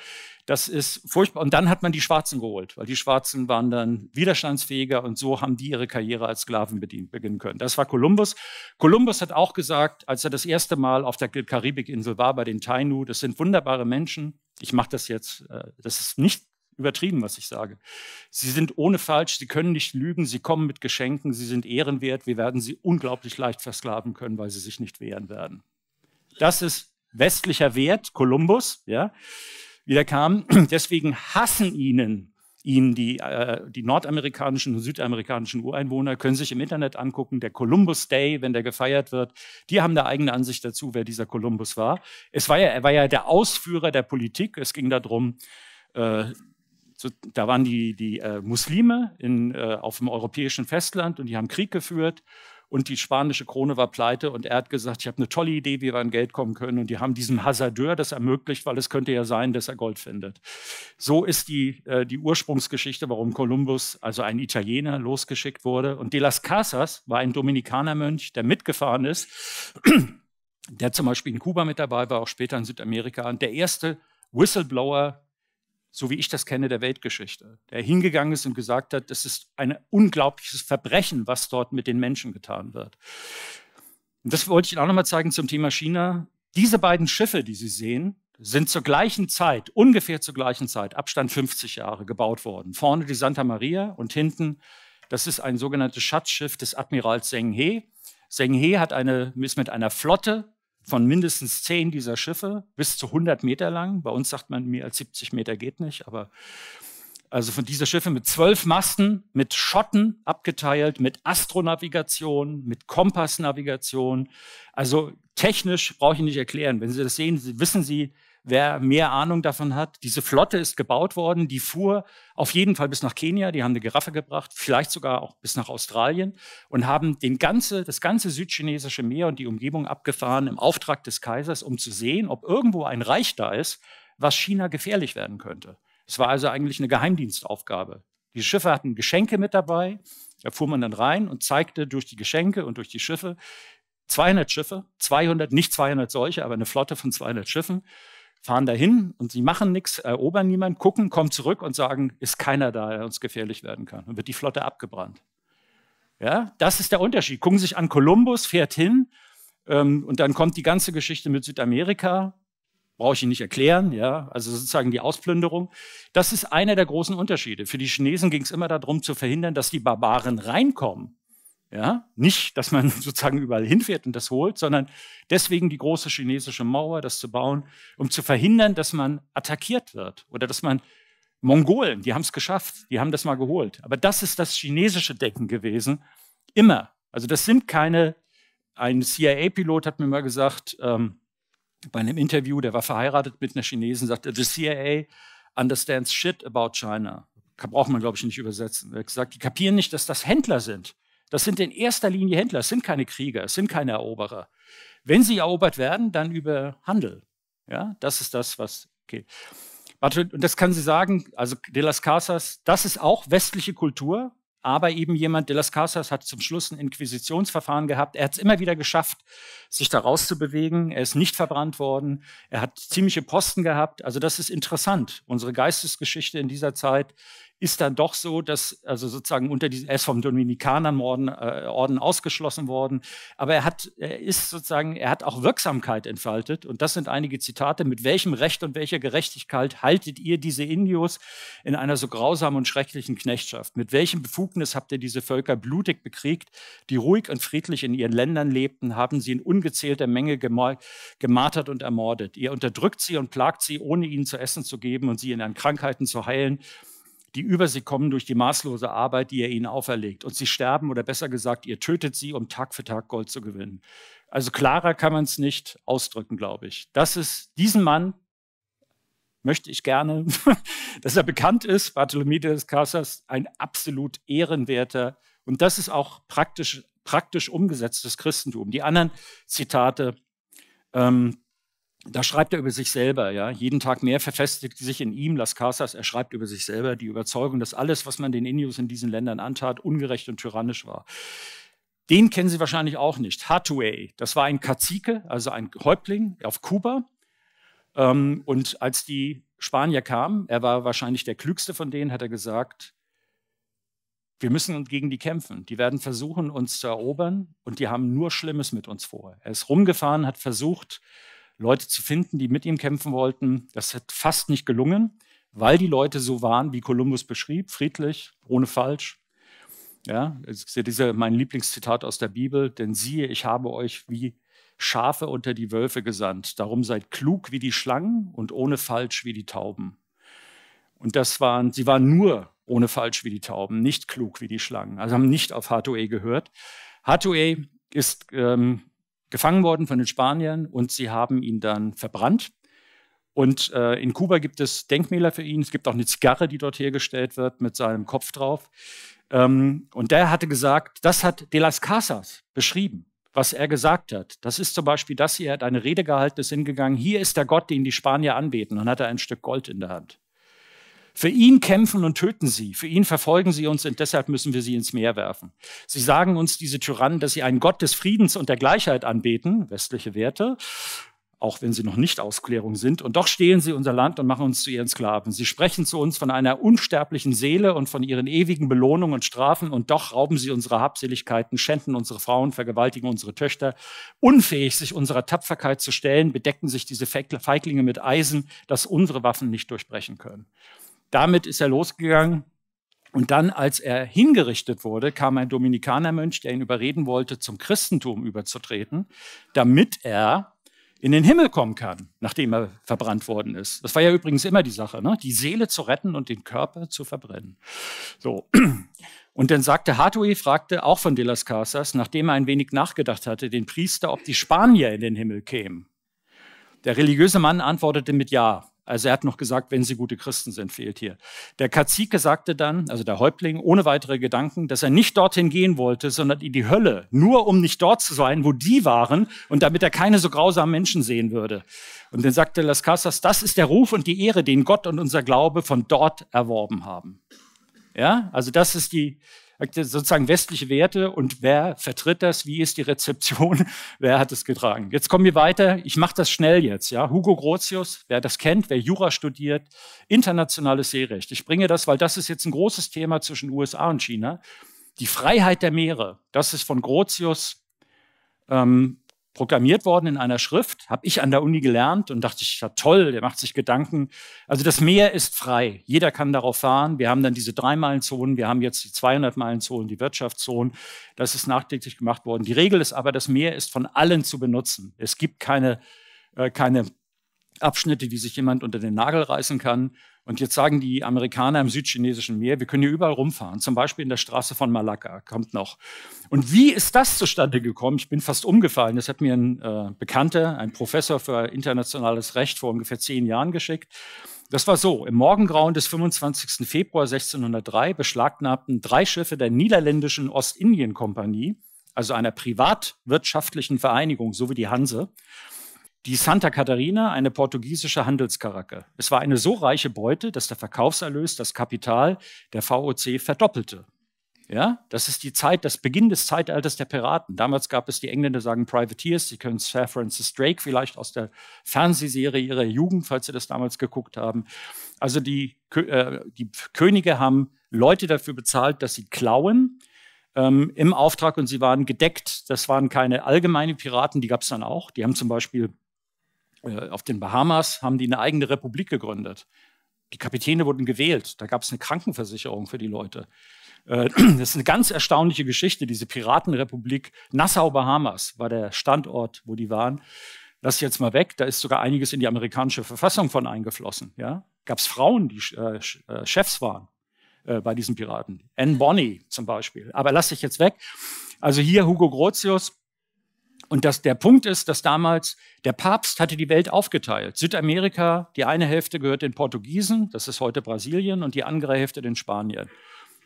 das ist furchtbar. Und dann hat man die Schwarzen geholt, weil die Schwarzen waren dann widerstandsfähiger und so haben die ihre Karriere als Sklaven beginnen können. Das war Kolumbus. Kolumbus hat auch gesagt, als er das erste Mal auf der Karibikinsel war bei den Tainu, das sind wunderbare Menschen, ich mache das jetzt, äh, das ist nicht übertrieben, was ich sage. Sie sind ohne falsch, sie können nicht lügen, sie kommen mit Geschenken, sie sind ehrenwert, wir werden sie unglaublich leicht versklaven können, weil sie sich nicht wehren werden. Das ist westlicher Wert, Kolumbus, ja, wieder kam. Deswegen hassen ihnen Ihnen die, äh, die nordamerikanischen und südamerikanischen Ureinwohner können sich im Internet angucken, der Columbus Day, wenn der gefeiert wird, die haben da eigene Ansicht dazu, wer dieser Columbus war. Es war ja, er war ja der Ausführer der Politik, es ging darum, äh, so, da waren die, die äh, Muslime in, äh, auf dem europäischen Festland und die haben Krieg geführt und die spanische Krone war pleite und er hat gesagt, ich habe eine tolle Idee, wie wir an Geld kommen können und die haben diesem Hazardeur das ermöglicht, weil es könnte ja sein, dass er Gold findet. So ist die, äh, die Ursprungsgeschichte, warum Kolumbus, also ein Italiener, losgeschickt wurde und de las Casas war ein Dominikanermönch, der mitgefahren ist, der zum Beispiel in Kuba mit dabei war, auch später in Südamerika und der erste Whistleblower so wie ich das kenne, der Weltgeschichte, der hingegangen ist und gesagt hat, das ist ein unglaubliches Verbrechen, was dort mit den Menschen getan wird. Und das wollte ich Ihnen auch nochmal zeigen zum Thema China. Diese beiden Schiffe, die Sie sehen, sind zur gleichen Zeit, ungefähr zur gleichen Zeit, Abstand 50 Jahre, gebaut worden. Vorne die Santa Maria und hinten, das ist ein sogenanntes Schatzschiff des Admirals Zheng He. Zheng He hat eine, ist mit einer Flotte von mindestens zehn dieser Schiffe bis zu 100 Meter lang. Bei uns sagt man, mehr als 70 Meter geht nicht, aber also von dieser Schiffe mit zwölf Masten, mit Schotten abgeteilt, mit Astronavigation, mit Kompassnavigation. Also technisch brauche ich nicht erklären. Wenn Sie das sehen, wissen Sie, wer mehr Ahnung davon hat. Diese Flotte ist gebaut worden, die fuhr auf jeden Fall bis nach Kenia, die haben eine Giraffe gebracht, vielleicht sogar auch bis nach Australien und haben den ganze, das ganze südchinesische Meer und die Umgebung abgefahren im Auftrag des Kaisers, um zu sehen, ob irgendwo ein Reich da ist, was China gefährlich werden könnte. Es war also eigentlich eine Geheimdienstaufgabe. Die Schiffe hatten Geschenke mit dabei, da fuhr man dann rein und zeigte durch die Geschenke und durch die Schiffe, 200 Schiffe, 200, nicht 200 solche, aber eine Flotte von 200 Schiffen fahren dahin und sie machen nichts, erobern niemand, gucken, kommen zurück und sagen, ist keiner da, der uns gefährlich werden kann. Und wird die Flotte abgebrannt. Ja, das ist der Unterschied. Gucken sich an, Kolumbus fährt hin ähm, und dann kommt die ganze Geschichte mit Südamerika. Brauche ich Ihnen nicht erklären, ja, also sozusagen die Ausplünderung. Das ist einer der großen Unterschiede. Für die Chinesen ging es immer darum, zu verhindern, dass die Barbaren reinkommen ja, nicht, dass man sozusagen überall hinfährt und das holt, sondern deswegen die große chinesische Mauer, das zu bauen, um zu verhindern, dass man attackiert wird oder dass man Mongolen, die haben es geschafft, die haben das mal geholt. Aber das ist das chinesische Denken gewesen, immer. Also das sind keine, ein CIA-Pilot hat mir mal gesagt, ähm, bei einem Interview, der war verheiratet mit einer Chinesin, sagte, the CIA understands shit about China. Braucht man, glaube ich, nicht übersetzen. Er hat gesagt, die kapieren nicht, dass das Händler sind. Das sind in erster Linie Händler, es sind keine Krieger, es sind keine Eroberer. Wenn sie erobert werden, dann über Handel. Ja, das ist das, was okay. Und das kann sie sagen, also De las Casas, das ist auch westliche Kultur, aber eben jemand, De las Casas hat zum Schluss ein Inquisitionsverfahren gehabt. Er hat es immer wieder geschafft, sich da rauszubewegen. Er ist nicht verbrannt worden. Er hat ziemliche Posten gehabt. Also das ist interessant. Unsere Geistesgeschichte in dieser Zeit ist dann doch so, dass also sozusagen unter diesen, er ist vom Dominikanerorden äh, Orden ausgeschlossen worden, aber er hat, er ist sozusagen, er hat auch Wirksamkeit entfaltet und das sind einige Zitate. Mit welchem Recht und welcher Gerechtigkeit haltet ihr diese Indios in einer so grausamen und schrecklichen Knechtschaft? Mit welchem Befugnis habt ihr diese Völker blutig bekriegt, die ruhig und friedlich in ihren Ländern lebten, haben sie in ungezählter Menge gemartert und ermordet? Ihr unterdrückt sie und plagt sie, ohne ihnen zu essen zu geben und sie in ihren Krankheiten zu heilen die über sie kommen durch die maßlose Arbeit, die er ihnen auferlegt. Und sie sterben oder besser gesagt, ihr tötet sie, um Tag für Tag Gold zu gewinnen. Also klarer kann man es nicht ausdrücken, glaube ich. Das ist diesen Mann möchte ich gerne, dass er bekannt ist, Bartholomew de las Casas, ein absolut ehrenwerter und das ist auch praktisch, praktisch umgesetztes Christentum. Die anderen Zitate ähm, da schreibt er über sich selber, ja. Jeden Tag mehr verfestigt sich in ihm, Las Casas, er schreibt über sich selber die Überzeugung, dass alles, was man den Indios in diesen Ländern antat, ungerecht und tyrannisch war. Den kennen Sie wahrscheinlich auch nicht. Hathaway, das war ein Kazike, also ein Häuptling auf Kuba. Ähm, und als die Spanier kamen, er war wahrscheinlich der klügste von denen, hat er gesagt, wir müssen gegen die kämpfen. Die werden versuchen, uns zu erobern und die haben nur Schlimmes mit uns vor. Er ist rumgefahren, hat versucht, Leute zu finden, die mit ihm kämpfen wollten. Das hat fast nicht gelungen, weil die Leute so waren, wie Kolumbus beschrieb, friedlich, ohne falsch. Ja, ist ja mein Lieblingszitat aus der Bibel, denn siehe, ich habe euch wie Schafe unter die Wölfe gesandt. Darum seid klug wie die Schlangen und ohne falsch wie die Tauben. Und das waren, sie waren nur ohne falsch wie die Tauben, nicht klug wie die Schlangen, also haben nicht auf Hathaway gehört. Hathaway ist ähm, gefangen worden von den Spaniern und sie haben ihn dann verbrannt. Und äh, in Kuba gibt es Denkmäler für ihn. Es gibt auch eine Zigarre, die dort hergestellt wird mit seinem Kopf drauf. Ähm, und der hatte gesagt, das hat De las Casas beschrieben, was er gesagt hat. Das ist zum Beispiel das hier, er hat eine Rede gehalten, ist hingegangen, hier ist der Gott, den die Spanier anbeten. Und hat er ein Stück Gold in der Hand. Für ihn kämpfen und töten sie, für ihn verfolgen sie uns und deshalb müssen wir sie ins Meer werfen. Sie sagen uns, diese Tyrannen, dass sie einen Gott des Friedens und der Gleichheit anbeten, westliche Werte, auch wenn sie noch nicht Ausklärung sind. Und doch stehlen sie unser Land und machen uns zu ihren Sklaven. Sie sprechen zu uns von einer unsterblichen Seele und von ihren ewigen Belohnungen und Strafen. Und doch rauben sie unsere Habseligkeiten, schänden unsere Frauen, vergewaltigen unsere Töchter. Unfähig, sich unserer Tapferkeit zu stellen, bedecken sich diese Feiglinge mit Eisen, dass unsere Waffen nicht durchbrechen können. Damit ist er losgegangen. Und dann, als er hingerichtet wurde, kam ein Dominikanermönch, der ihn überreden wollte, zum Christentum überzutreten, damit er in den Himmel kommen kann, nachdem er verbrannt worden ist. Das war ja übrigens immer die Sache, ne? die Seele zu retten und den Körper zu verbrennen. So. Und dann sagte Hathaway, fragte auch von de las Casas, nachdem er ein wenig nachgedacht hatte, den Priester, ob die Spanier in den Himmel kämen. Der religiöse Mann antwortete mit Ja. Also er hat noch gesagt, wenn sie gute Christen sind, fehlt hier. Der Kazike sagte dann, also der Häuptling, ohne weitere Gedanken, dass er nicht dorthin gehen wollte, sondern in die Hölle, nur um nicht dort zu sein, wo die waren und damit er keine so grausamen Menschen sehen würde. Und dann sagte Las Casas, das ist der Ruf und die Ehre, den Gott und unser Glaube von dort erworben haben. Ja, also das ist die, sozusagen westliche Werte und wer vertritt das, wie ist die Rezeption, wer hat es getragen. Jetzt kommen wir weiter, ich mache das schnell jetzt. Ja. Hugo Grotius, wer das kennt, wer Jura studiert, internationales Seerecht. Ich bringe das, weil das ist jetzt ein großes Thema zwischen USA und China. Die Freiheit der Meere, das ist von Grotius ähm, programmiert worden in einer Schrift, habe ich an der Uni gelernt und dachte ich, ja toll, der macht sich Gedanken. Also das Meer ist frei, jeder kann darauf fahren. Wir haben dann diese Drei-Meilen-Zonen, wir haben jetzt die 200-Meilen-Zonen, die Wirtschaftszonen. Das ist nachträglich gemacht worden. Die Regel ist aber, das Meer ist von allen zu benutzen. Es gibt keine, äh, keine Abschnitte, die sich jemand unter den Nagel reißen kann. Und jetzt sagen die Amerikaner im südchinesischen Meer, wir können hier überall rumfahren, zum Beispiel in der Straße von Malakka, kommt noch. Und wie ist das zustande gekommen? Ich bin fast umgefallen. Das hat mir ein äh, Bekannter, ein Professor für internationales Recht vor ungefähr zehn Jahren geschickt. Das war so, im Morgengrauen des 25. Februar 1603 beschlagnahmten drei Schiffe der niederländischen Ostindien-Kompanie, also einer privatwirtschaftlichen Vereinigung, so wie die Hanse, die Santa Catarina, eine portugiesische Handelskaracke. Es war eine so reiche Beute, dass der Verkaufserlös das Kapital der VOC verdoppelte. Ja, das ist die Zeit, das Beginn des Zeitalters der Piraten. Damals gab es die Engländer, sagen Privateers, Sie können Sir Francis Drake vielleicht aus der Fernsehserie ihrer Jugend, falls Sie das damals geguckt haben. Also die, äh, die Könige haben Leute dafür bezahlt, dass sie klauen ähm, im Auftrag und sie waren gedeckt. Das waren keine allgemeinen Piraten, die gab es dann auch. Die haben zum Beispiel äh, auf den Bahamas haben die eine eigene Republik gegründet. Die Kapitäne wurden gewählt. Da gab es eine Krankenversicherung für die Leute. Äh, das ist eine ganz erstaunliche Geschichte, diese Piratenrepublik. Nassau, Bahamas war der Standort, wo die waren. Lass ich jetzt mal weg, da ist sogar einiges in die amerikanische Verfassung von eingeflossen. Ja? Gab es Frauen, die äh, Chefs waren bei diesen Piraten. Anne Bonny zum Beispiel. Aber lass ich jetzt weg. Also hier Hugo Grotius, und das, der Punkt ist, dass damals der Papst hatte die Welt aufgeteilt. Südamerika, die eine Hälfte gehört den Portugiesen, das ist heute Brasilien, und die andere Hälfte den Spaniern.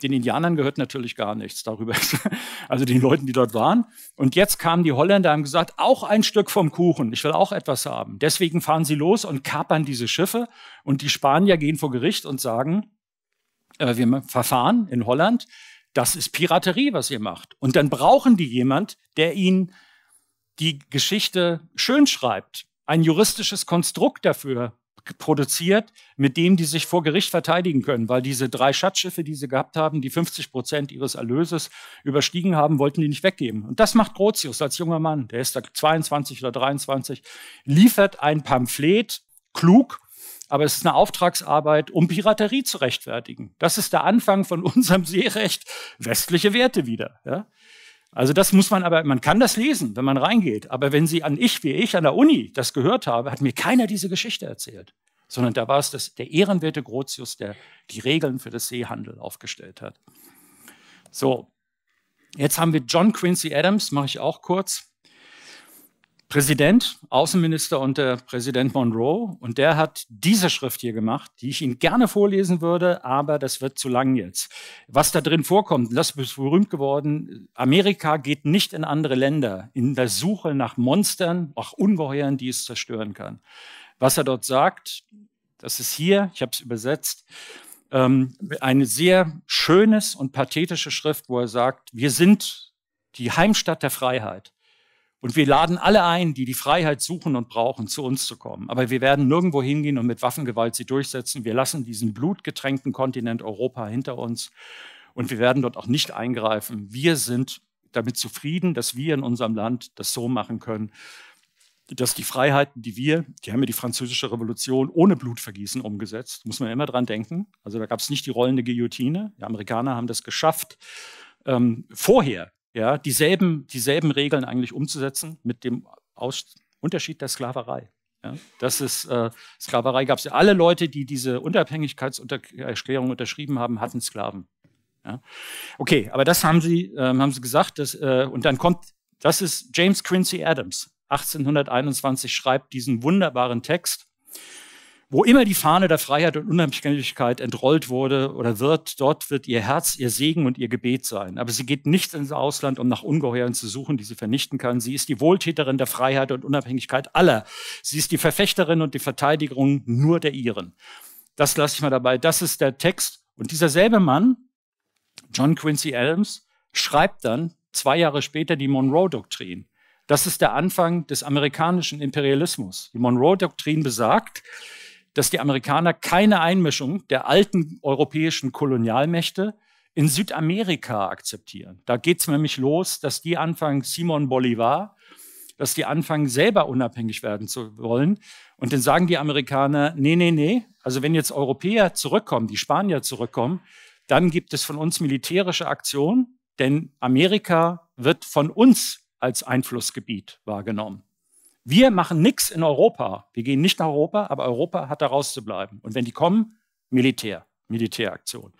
Den Indianern gehört natürlich gar nichts darüber, also den Leuten, die dort waren. Und jetzt kamen die Holländer und haben gesagt, auch ein Stück vom Kuchen, ich will auch etwas haben. Deswegen fahren sie los und kapern diese Schiffe und die Spanier gehen vor Gericht und sagen, äh, wir verfahren in Holland, das ist Piraterie, was ihr macht. Und dann brauchen die jemand, der ihnen die Geschichte schön schreibt, ein juristisches Konstrukt dafür produziert, mit dem die sich vor Gericht verteidigen können, weil diese drei Schatzschiffe, die sie gehabt haben, die 50 Prozent ihres Erlöses überstiegen haben, wollten die nicht weggeben. Und das macht Grotius als junger Mann, der ist da 22 oder 23, liefert ein Pamphlet, klug, aber es ist eine Auftragsarbeit, um Piraterie zu rechtfertigen. Das ist der Anfang von unserem Seerecht, westliche Werte wieder. Ja? Also das muss man aber, man kann das lesen, wenn man reingeht. Aber wenn Sie an ich wie ich an der Uni das gehört habe, hat mir keiner diese Geschichte erzählt. Sondern da war es das, der ehrenwerte Grotius, der die Regeln für das Seehandel aufgestellt hat. So, jetzt haben wir John Quincy Adams, mache ich auch kurz. Präsident, Außenminister unter Präsident Monroe. Und der hat diese Schrift hier gemacht, die ich Ihnen gerne vorlesen würde, aber das wird zu lang jetzt. Was da drin vorkommt, das ist berühmt geworden. Amerika geht nicht in andere Länder in der Suche nach Monstern, auch Ungeheuern, die es zerstören kann. Was er dort sagt, das ist hier, ich habe es übersetzt, ähm, ein sehr schönes und pathetische Schrift, wo er sagt, wir sind die Heimstatt der Freiheit. Und wir laden alle ein, die die Freiheit suchen und brauchen, zu uns zu kommen. Aber wir werden nirgendwo hingehen und mit Waffengewalt sie durchsetzen. Wir lassen diesen blutgetränkten Kontinent Europa hinter uns und wir werden dort auch nicht eingreifen. Wir sind damit zufrieden, dass wir in unserem Land das so machen können, dass die Freiheiten, die wir, die haben ja die französische Revolution ohne Blutvergießen umgesetzt, muss man immer dran denken. Also da gab es nicht die rollende Guillotine. Die Amerikaner haben das geschafft, ähm, vorher ja, dieselben, dieselben Regeln eigentlich umzusetzen, mit dem Aus Unterschied der Sklaverei. Ja, das ist äh, Sklaverei gab es ja. Alle Leute, die diese Unabhängigkeitserklärung unterschrieben haben, hatten Sklaven. Ja. Okay, aber das haben sie, äh, haben sie gesagt. Dass, äh, und dann kommt, das ist James Quincy Adams, 1821, schreibt diesen wunderbaren Text. Wo immer die Fahne der Freiheit und Unabhängigkeit entrollt wurde oder wird, dort wird ihr Herz, ihr Segen und ihr Gebet sein. Aber sie geht nicht ins Ausland, um nach Ungeheuern zu suchen, die sie vernichten kann. Sie ist die Wohltäterin der Freiheit und Unabhängigkeit aller. Sie ist die Verfechterin und die Verteidigung nur der ihren. Das lasse ich mal dabei. Das ist der Text. Und dieser selbe Mann, John Quincy Adams, schreibt dann zwei Jahre später die Monroe-Doktrin. Das ist der Anfang des amerikanischen Imperialismus. Die Monroe-Doktrin besagt, dass die Amerikaner keine Einmischung der alten europäischen Kolonialmächte in Südamerika akzeptieren. Da geht es nämlich los, dass die anfangen, Simon Bolivar, dass die anfangen, selber unabhängig werden zu wollen. Und dann sagen die Amerikaner, nee, nee, nee, also wenn jetzt Europäer zurückkommen, die Spanier zurückkommen, dann gibt es von uns militärische Aktionen, denn Amerika wird von uns als Einflussgebiet wahrgenommen. Wir machen nichts in Europa. Wir gehen nicht nach Europa, aber Europa hat da rauszubleiben. Und wenn die kommen, Militär, Militäraktion.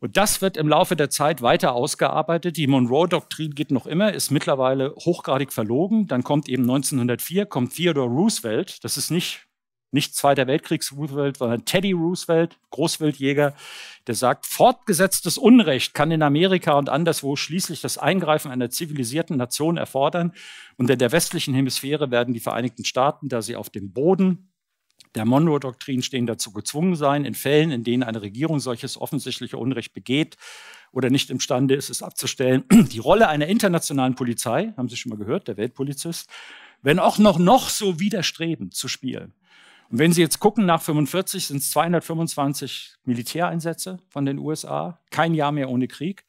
Und das wird im Laufe der Zeit weiter ausgearbeitet. Die Monroe-Doktrin geht noch immer, ist mittlerweile hochgradig verlogen. Dann kommt eben 1904, kommt Theodore Roosevelt. Das ist nicht nicht Zweiter Weltkriegs Roosevelt, sondern Teddy Roosevelt, Großwildjäger, der sagt, fortgesetztes Unrecht kann in Amerika und anderswo schließlich das Eingreifen einer zivilisierten Nation erfordern. Und in der westlichen Hemisphäre werden die Vereinigten Staaten, da sie auf dem Boden der Monroe-Doktrin stehen, dazu gezwungen sein, in Fällen, in denen eine Regierung solches offensichtliche Unrecht begeht oder nicht imstande ist, es abzustellen, die Rolle einer internationalen Polizei, haben Sie schon mal gehört, der Weltpolizist, wenn auch noch, noch so widerstrebend zu spielen. Und wenn Sie jetzt gucken, nach 45 sind es 225 Militäreinsätze von den USA, kein Jahr mehr ohne Krieg.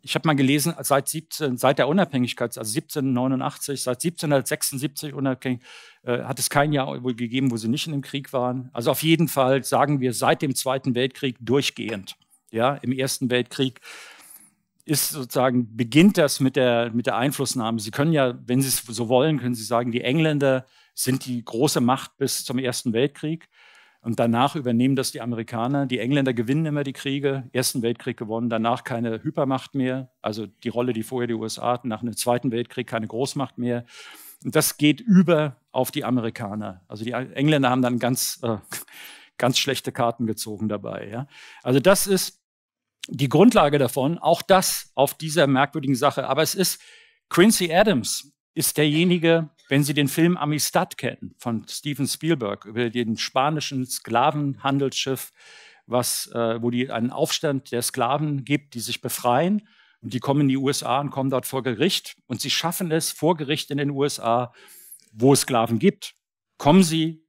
Ich habe mal gelesen, seit, 17, seit der Unabhängigkeit, also 1789, seit 1776 unabhängig, äh, hat es kein Jahr wohl gegeben, wo sie nicht in dem Krieg waren. Also auf jeden Fall sagen wir seit dem Zweiten Weltkrieg durchgehend. Ja, im Ersten Weltkrieg ist sozusagen, beginnt das mit der, mit der Einflussnahme. Sie können ja, wenn Sie es so wollen, können Sie sagen, die Engländer sind die große Macht bis zum Ersten Weltkrieg. Und danach übernehmen das die Amerikaner. Die Engländer gewinnen immer die Kriege. Ersten Weltkrieg gewonnen, danach keine Hypermacht mehr. Also die Rolle, die vorher die USA hatten, nach einem Zweiten Weltkrieg keine Großmacht mehr. Und das geht über auf die Amerikaner. Also die Engländer haben dann ganz, äh, ganz schlechte Karten gezogen dabei. Ja? Also das ist die Grundlage davon. Auch das auf dieser merkwürdigen Sache. Aber es ist Quincy Adams ist derjenige, wenn Sie den Film Amistad kennen von Steven Spielberg über den spanischen Sklavenhandelsschiff, was, äh, wo die einen Aufstand der Sklaven gibt, die sich befreien und die kommen in die USA und kommen dort vor Gericht und sie schaffen es vor Gericht in den USA, wo es Sklaven gibt, kommen sie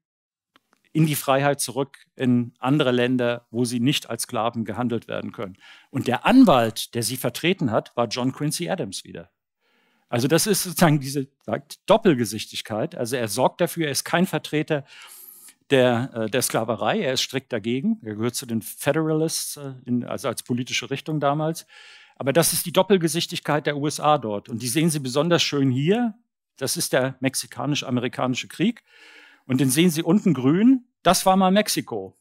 in die Freiheit zurück in andere Länder, wo sie nicht als Sklaven gehandelt werden können. Und der Anwalt, der sie vertreten hat, war John Quincy Adams wieder. Also das ist sozusagen diese Doppelgesichtigkeit. Also er sorgt dafür, er ist kein Vertreter der, äh, der Sklaverei, er ist strikt dagegen. Er gehört zu den Federalists, äh, in, also als politische Richtung damals. Aber das ist die Doppelgesichtigkeit der USA dort. Und die sehen Sie besonders schön hier. Das ist der mexikanisch-amerikanische Krieg. Und den sehen Sie unten grün. Das war mal Mexiko.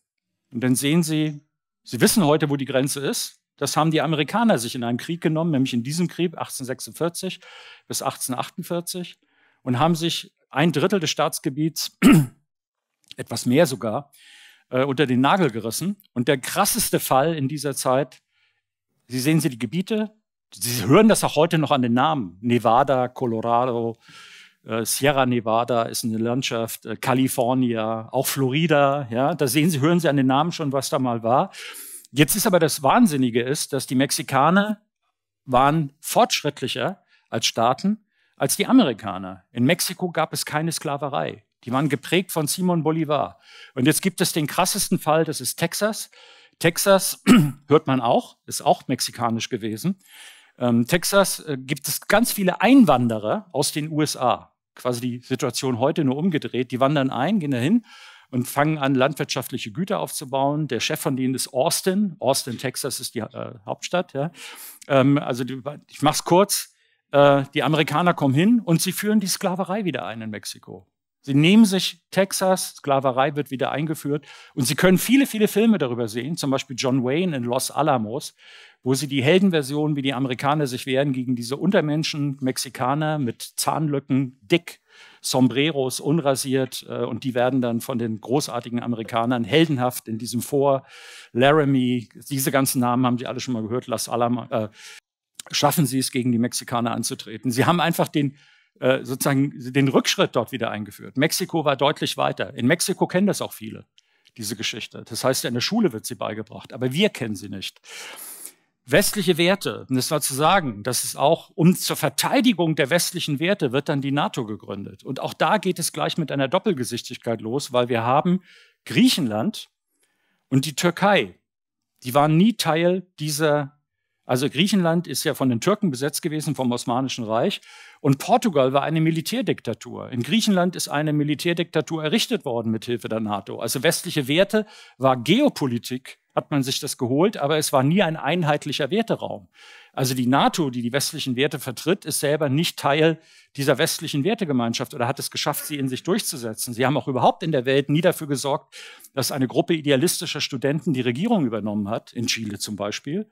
Und dann sehen Sie, Sie wissen heute, wo die Grenze ist. Das haben die Amerikaner sich in einem Krieg genommen, nämlich in diesem Krieg 1846 bis 1848 und haben sich ein Drittel des Staatsgebiets, etwas mehr sogar, äh, unter den Nagel gerissen. Und der krasseste Fall in dieser Zeit, Sie sehen Sie die Gebiete, Sie hören das auch heute noch an den Namen, Nevada, Colorado, äh, Sierra Nevada ist eine Landschaft, äh, auch Florida, ja, da sehen Sie, hören Sie an den Namen schon, was da mal war. Jetzt ist aber das Wahnsinnige ist, dass die Mexikaner waren fortschrittlicher als Staaten als die Amerikaner. In Mexiko gab es keine Sklaverei. Die waren geprägt von Simon Bolivar. Und jetzt gibt es den krassesten Fall, das ist Texas. Texas hört man auch, ist auch mexikanisch gewesen. Ähm, Texas äh, gibt es ganz viele Einwanderer aus den USA. Quasi die Situation heute nur umgedreht. Die wandern ein, gehen dahin und fangen an, landwirtschaftliche Güter aufzubauen. Der Chef von denen ist Austin. Austin, Texas ist die äh, Hauptstadt. Ja. Ähm, also die, ich mache es kurz. Äh, die Amerikaner kommen hin und sie führen die Sklaverei wieder ein in Mexiko. Sie nehmen sich Texas, Sklaverei wird wieder eingeführt. Und Sie können viele, viele Filme darüber sehen, zum Beispiel John Wayne in Los Alamos, wo Sie die Heldenversion, wie die Amerikaner sich wehren gegen diese Untermenschen, Mexikaner mit Zahnlücken, dick, Sombreros unrasiert äh, und die werden dann von den großartigen Amerikanern heldenhaft in diesem Vor, Laramie, diese ganzen Namen haben Sie alle schon mal gehört, Las Alama, äh, schaffen Sie es, gegen die Mexikaner anzutreten. Sie haben einfach den äh, sozusagen den Rückschritt dort wieder eingeführt. Mexiko war deutlich weiter. In Mexiko kennen das auch viele, diese Geschichte. Das heißt, in der Schule wird sie beigebracht, aber wir kennen sie nicht westliche Werte, und es war zu sagen, dass es auch um zur Verteidigung der westlichen Werte wird dann die NATO gegründet. Und auch da geht es gleich mit einer Doppelgesichtigkeit los, weil wir haben Griechenland und die Türkei, die waren nie Teil dieser also Griechenland ist ja von den Türken besetzt gewesen vom Osmanischen Reich und Portugal war eine Militärdiktatur. In Griechenland ist eine Militärdiktatur errichtet worden mit Hilfe der NATO. Also westliche Werte war Geopolitik, hat man sich das geholt, aber es war nie ein einheitlicher Werteraum. Also die NATO, die die westlichen Werte vertritt, ist selber nicht Teil dieser westlichen Wertegemeinschaft oder hat es geschafft, sie in sich durchzusetzen. Sie haben auch überhaupt in der Welt nie dafür gesorgt, dass eine Gruppe idealistischer Studenten die Regierung übernommen hat, in Chile zum Beispiel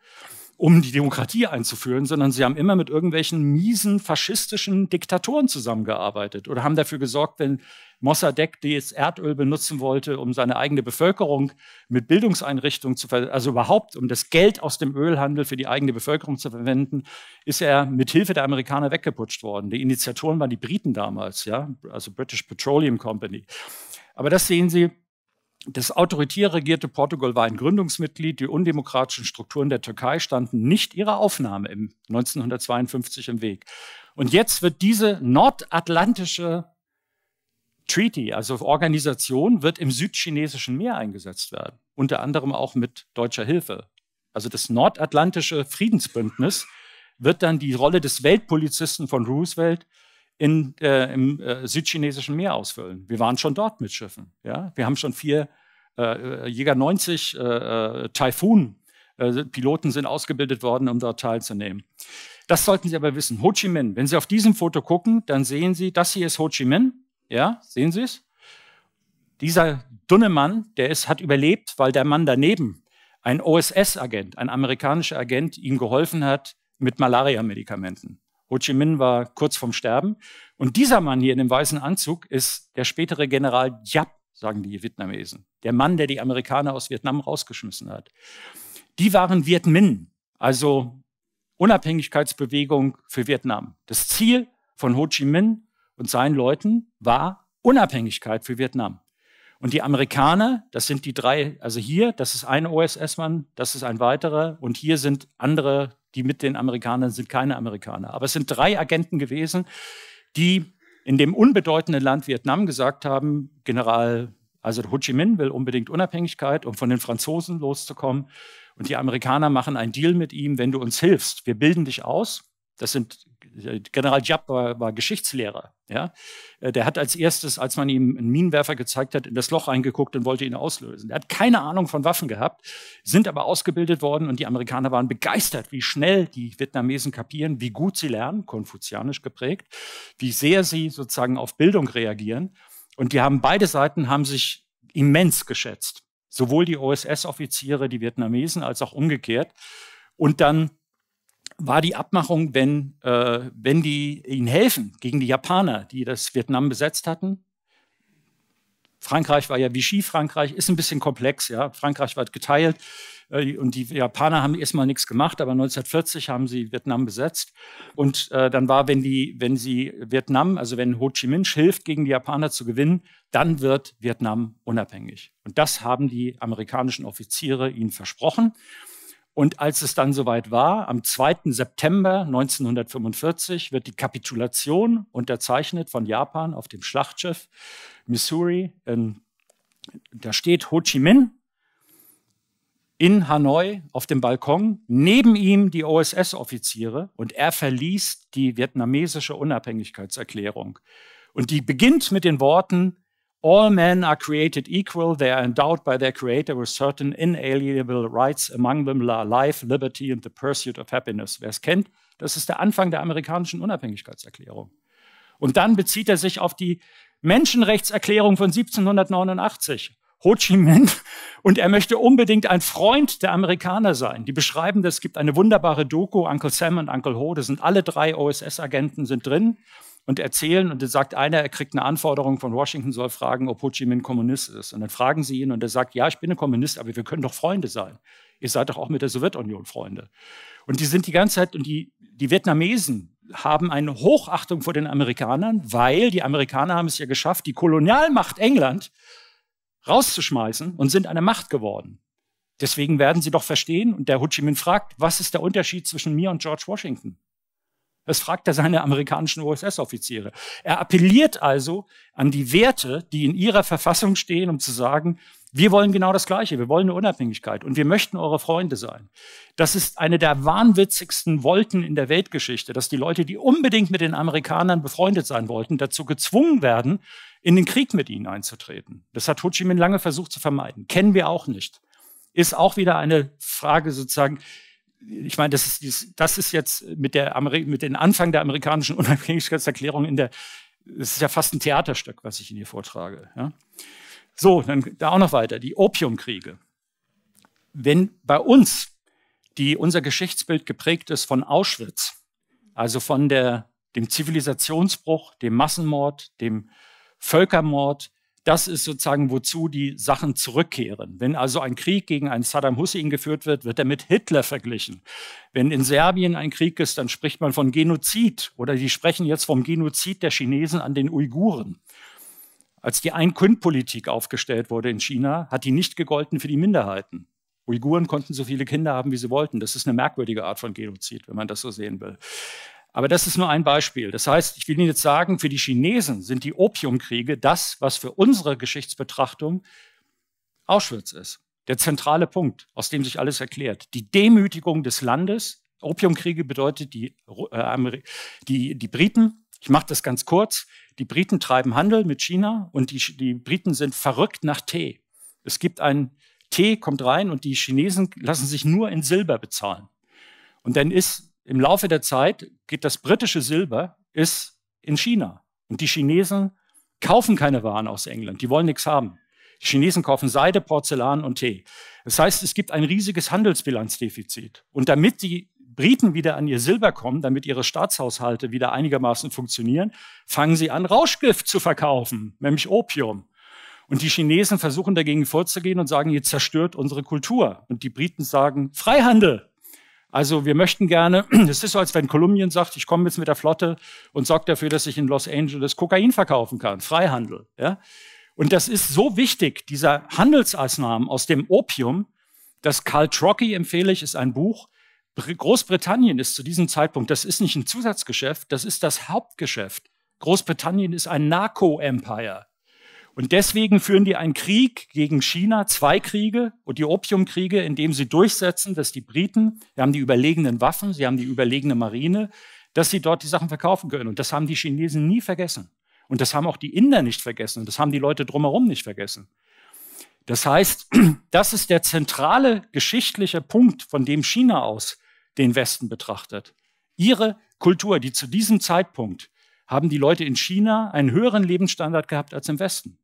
um die Demokratie einzuführen, sondern sie haben immer mit irgendwelchen miesen faschistischen Diktatoren zusammengearbeitet oder haben dafür gesorgt, wenn Mossadegh das Erdöl benutzen wollte, um seine eigene Bevölkerung mit Bildungseinrichtungen zu verwenden, also überhaupt, um das Geld aus dem Ölhandel für die eigene Bevölkerung zu verwenden, ist er mit Hilfe der Amerikaner weggeputscht worden. Die Initiatoren waren die Briten damals, ja, also British Petroleum Company. Aber das sehen Sie, das autoritär regierte Portugal war ein Gründungsmitglied. Die undemokratischen Strukturen der Türkei standen nicht ihrer Aufnahme im 1952 im Weg. Und jetzt wird diese nordatlantische Treaty, also Organisation, wird im südchinesischen Meer eingesetzt werden, unter anderem auch mit deutscher Hilfe. Also das nordatlantische Friedensbündnis wird dann die Rolle des Weltpolizisten von Roosevelt in, äh, im äh, südchinesischen Meer ausfüllen. Wir waren schon dort mit Schiffen. Ja? Wir haben schon vier äh, äh Jäger 90 äh, äh, Taifun. Äh, Piloten sind ausgebildet worden, um dort teilzunehmen. Das sollten Sie aber wissen. Ho Chi Minh. Wenn Sie auf diesem Foto gucken, dann sehen Sie, das hier ist Ho Chi Minh. Ja, sehen Sie es? Dieser dünne Mann, der ist, hat überlebt, weil der Mann daneben, ein OSS-Agent, ein amerikanischer Agent, ihm geholfen hat mit Malaria-Medikamenten. Ho Chi Minh war kurz vorm Sterben. Und dieser Mann hier in dem weißen Anzug ist der spätere General Diap, sagen die Vietnamesen. Der Mann, der die Amerikaner aus Vietnam rausgeschmissen hat. Die waren Viet Minh, also Unabhängigkeitsbewegung für Vietnam. Das Ziel von Ho Chi Minh und seinen Leuten war Unabhängigkeit für Vietnam. Und die Amerikaner, das sind die drei, also hier, das ist ein OSS-Mann, das ist ein weiterer und hier sind andere, die mit den Amerikanern sind keine Amerikaner. Aber es sind drei Agenten gewesen, die in dem unbedeutenden Land Vietnam gesagt haben, General, also Ho Chi Minh will unbedingt Unabhängigkeit, um von den Franzosen loszukommen. Und die Amerikaner machen einen Deal mit ihm, wenn du uns hilfst, wir bilden dich aus das sind äh, General Jab war, war, Geschichtslehrer. Ja? Äh, der hat als erstes, als man ihm einen Minenwerfer gezeigt hat, in das Loch reingeguckt und wollte ihn auslösen. Er hat keine Ahnung von Waffen gehabt, sind aber ausgebildet worden und die Amerikaner waren begeistert, wie schnell die Vietnamesen kapieren, wie gut sie lernen, konfuzianisch geprägt, wie sehr sie sozusagen auf Bildung reagieren. Und die haben beide Seiten haben sich immens geschätzt. Sowohl die OSS-Offiziere, die Vietnamesen, als auch umgekehrt. Und dann war die Abmachung, wenn, äh, wenn die ihnen helfen gegen die Japaner, die das Vietnam besetzt hatten. Frankreich war ja Vichy Frankreich, ist ein bisschen komplex, ja. Frankreich war geteilt äh, und die Japaner haben erstmal nichts gemacht, aber 1940 haben sie Vietnam besetzt. Und äh, dann war, wenn, die, wenn sie Vietnam, also wenn Ho Chi Minh hilft, gegen die Japaner zu gewinnen, dann wird Vietnam unabhängig. Und das haben die amerikanischen Offiziere ihnen versprochen. Und als es dann soweit war, am 2. September 1945 wird die Kapitulation unterzeichnet von Japan auf dem Schlachtschiff Missouri. In, da steht Ho Chi Minh in Hanoi auf dem Balkon, neben ihm die OSS-Offiziere und er verliest die vietnamesische Unabhängigkeitserklärung. Und die beginnt mit den Worten, All men are created equal. They are endowed by their Creator with certain inalienable rights, among them life, liberty and the pursuit of happiness. Wer es kennt, das ist der Anfang der amerikanischen Unabhängigkeitserklärung. Und dann bezieht er sich auf die Menschenrechtserklärung von 1789. Ho Chi Minh. Und er möchte unbedingt ein Freund der Amerikaner sein. Die beschreiben Es gibt eine wunderbare Doku, Uncle Sam und Uncle Ho. Das sind alle drei OSS-Agenten sind drin und erzählen und dann sagt einer, er kriegt eine Anforderung von Washington, soll fragen, ob Ho Chi Minh Kommunist ist. Und dann fragen sie ihn und er sagt, ja, ich bin ein Kommunist, aber wir können doch Freunde sein. Ihr seid doch auch mit der Sowjetunion Freunde. Und die sind die ganze Zeit, und die, die Vietnamesen haben eine Hochachtung vor den Amerikanern, weil die Amerikaner haben es ja geschafft, die Kolonialmacht England rauszuschmeißen und sind eine Macht geworden. Deswegen werden sie doch verstehen, und der Ho Chi Minh fragt, was ist der Unterschied zwischen mir und George Washington? Das fragt er seine amerikanischen USS-Offiziere. Er appelliert also an die Werte, die in ihrer Verfassung stehen, um zu sagen, wir wollen genau das Gleiche. Wir wollen eine Unabhängigkeit und wir möchten eure Freunde sein. Das ist eine der wahnwitzigsten Wolten in der Weltgeschichte, dass die Leute, die unbedingt mit den Amerikanern befreundet sein wollten, dazu gezwungen werden, in den Krieg mit ihnen einzutreten. Das hat Ho Chi Minh lange versucht zu vermeiden. Kennen wir auch nicht. Ist auch wieder eine Frage sozusagen ich meine, das ist, das ist jetzt mit, der mit dem Anfang der amerikanischen Unabhängigkeitserklärung in der, das ist ja fast ein Theaterstück, was ich Ihnen hier vortrage. Ja? So, dann da auch noch weiter, die Opiumkriege. Wenn bei uns, die unser Geschichtsbild geprägt ist von Auschwitz, also von der, dem Zivilisationsbruch, dem Massenmord, dem Völkermord, das ist sozusagen, wozu die Sachen zurückkehren. Wenn also ein Krieg gegen einen Saddam Hussein geführt wird, wird er mit Hitler verglichen. Wenn in Serbien ein Krieg ist, dann spricht man von Genozid oder die sprechen jetzt vom Genozid der Chinesen an den Uiguren. Als die Ein-Kind-Politik aufgestellt wurde in China, hat die nicht gegolten für die Minderheiten. Uiguren konnten so viele Kinder haben, wie sie wollten. Das ist eine merkwürdige Art von Genozid, wenn man das so sehen will. Aber das ist nur ein Beispiel. Das heißt, ich will Ihnen jetzt sagen, für die Chinesen sind die Opiumkriege das, was für unsere Geschichtsbetrachtung Auschwitz ist. Der zentrale Punkt, aus dem sich alles erklärt. Die Demütigung des Landes. Opiumkriege bedeutet die, äh, die, die Briten. Ich mache das ganz kurz. Die Briten treiben Handel mit China und die, die Briten sind verrückt nach Tee. Es gibt einen Tee, kommt rein und die Chinesen lassen sich nur in Silber bezahlen. Und dann ist im Laufe der Zeit geht das britische Silber ist in China. Und die Chinesen kaufen keine Waren aus England. Die wollen nichts haben. Die Chinesen kaufen Seide, Porzellan und Tee. Das heißt, es gibt ein riesiges Handelsbilanzdefizit. Und damit die Briten wieder an ihr Silber kommen, damit ihre Staatshaushalte wieder einigermaßen funktionieren, fangen sie an, Rauschgift zu verkaufen, nämlich Opium. Und die Chinesen versuchen dagegen vorzugehen und sagen, ihr zerstört unsere Kultur. Und die Briten sagen, Freihandel. Also wir möchten gerne, es ist so, als wenn Kolumbien sagt, ich komme jetzt mit der Flotte und sorge dafür, dass ich in Los Angeles Kokain verkaufen kann, Freihandel. Ja? Und das ist so wichtig, dieser Handelsausnahmen aus dem Opium, dass Karl Trocky, empfehle ich, ist ein Buch, Großbritannien ist zu diesem Zeitpunkt, das ist nicht ein Zusatzgeschäft, das ist das Hauptgeschäft. Großbritannien ist ein Narco-Empire. Und deswegen führen die einen Krieg gegen China, zwei Kriege und die Opiumkriege, indem sie durchsetzen, dass die Briten, sie haben die überlegenen Waffen, sie haben die überlegene Marine, dass sie dort die Sachen verkaufen können. Und das haben die Chinesen nie vergessen. Und das haben auch die Inder nicht vergessen. Und das haben die Leute drumherum nicht vergessen. Das heißt, das ist der zentrale geschichtliche Punkt, von dem China aus den Westen betrachtet. Ihre Kultur, die zu diesem Zeitpunkt haben die Leute in China einen höheren Lebensstandard gehabt als im Westen.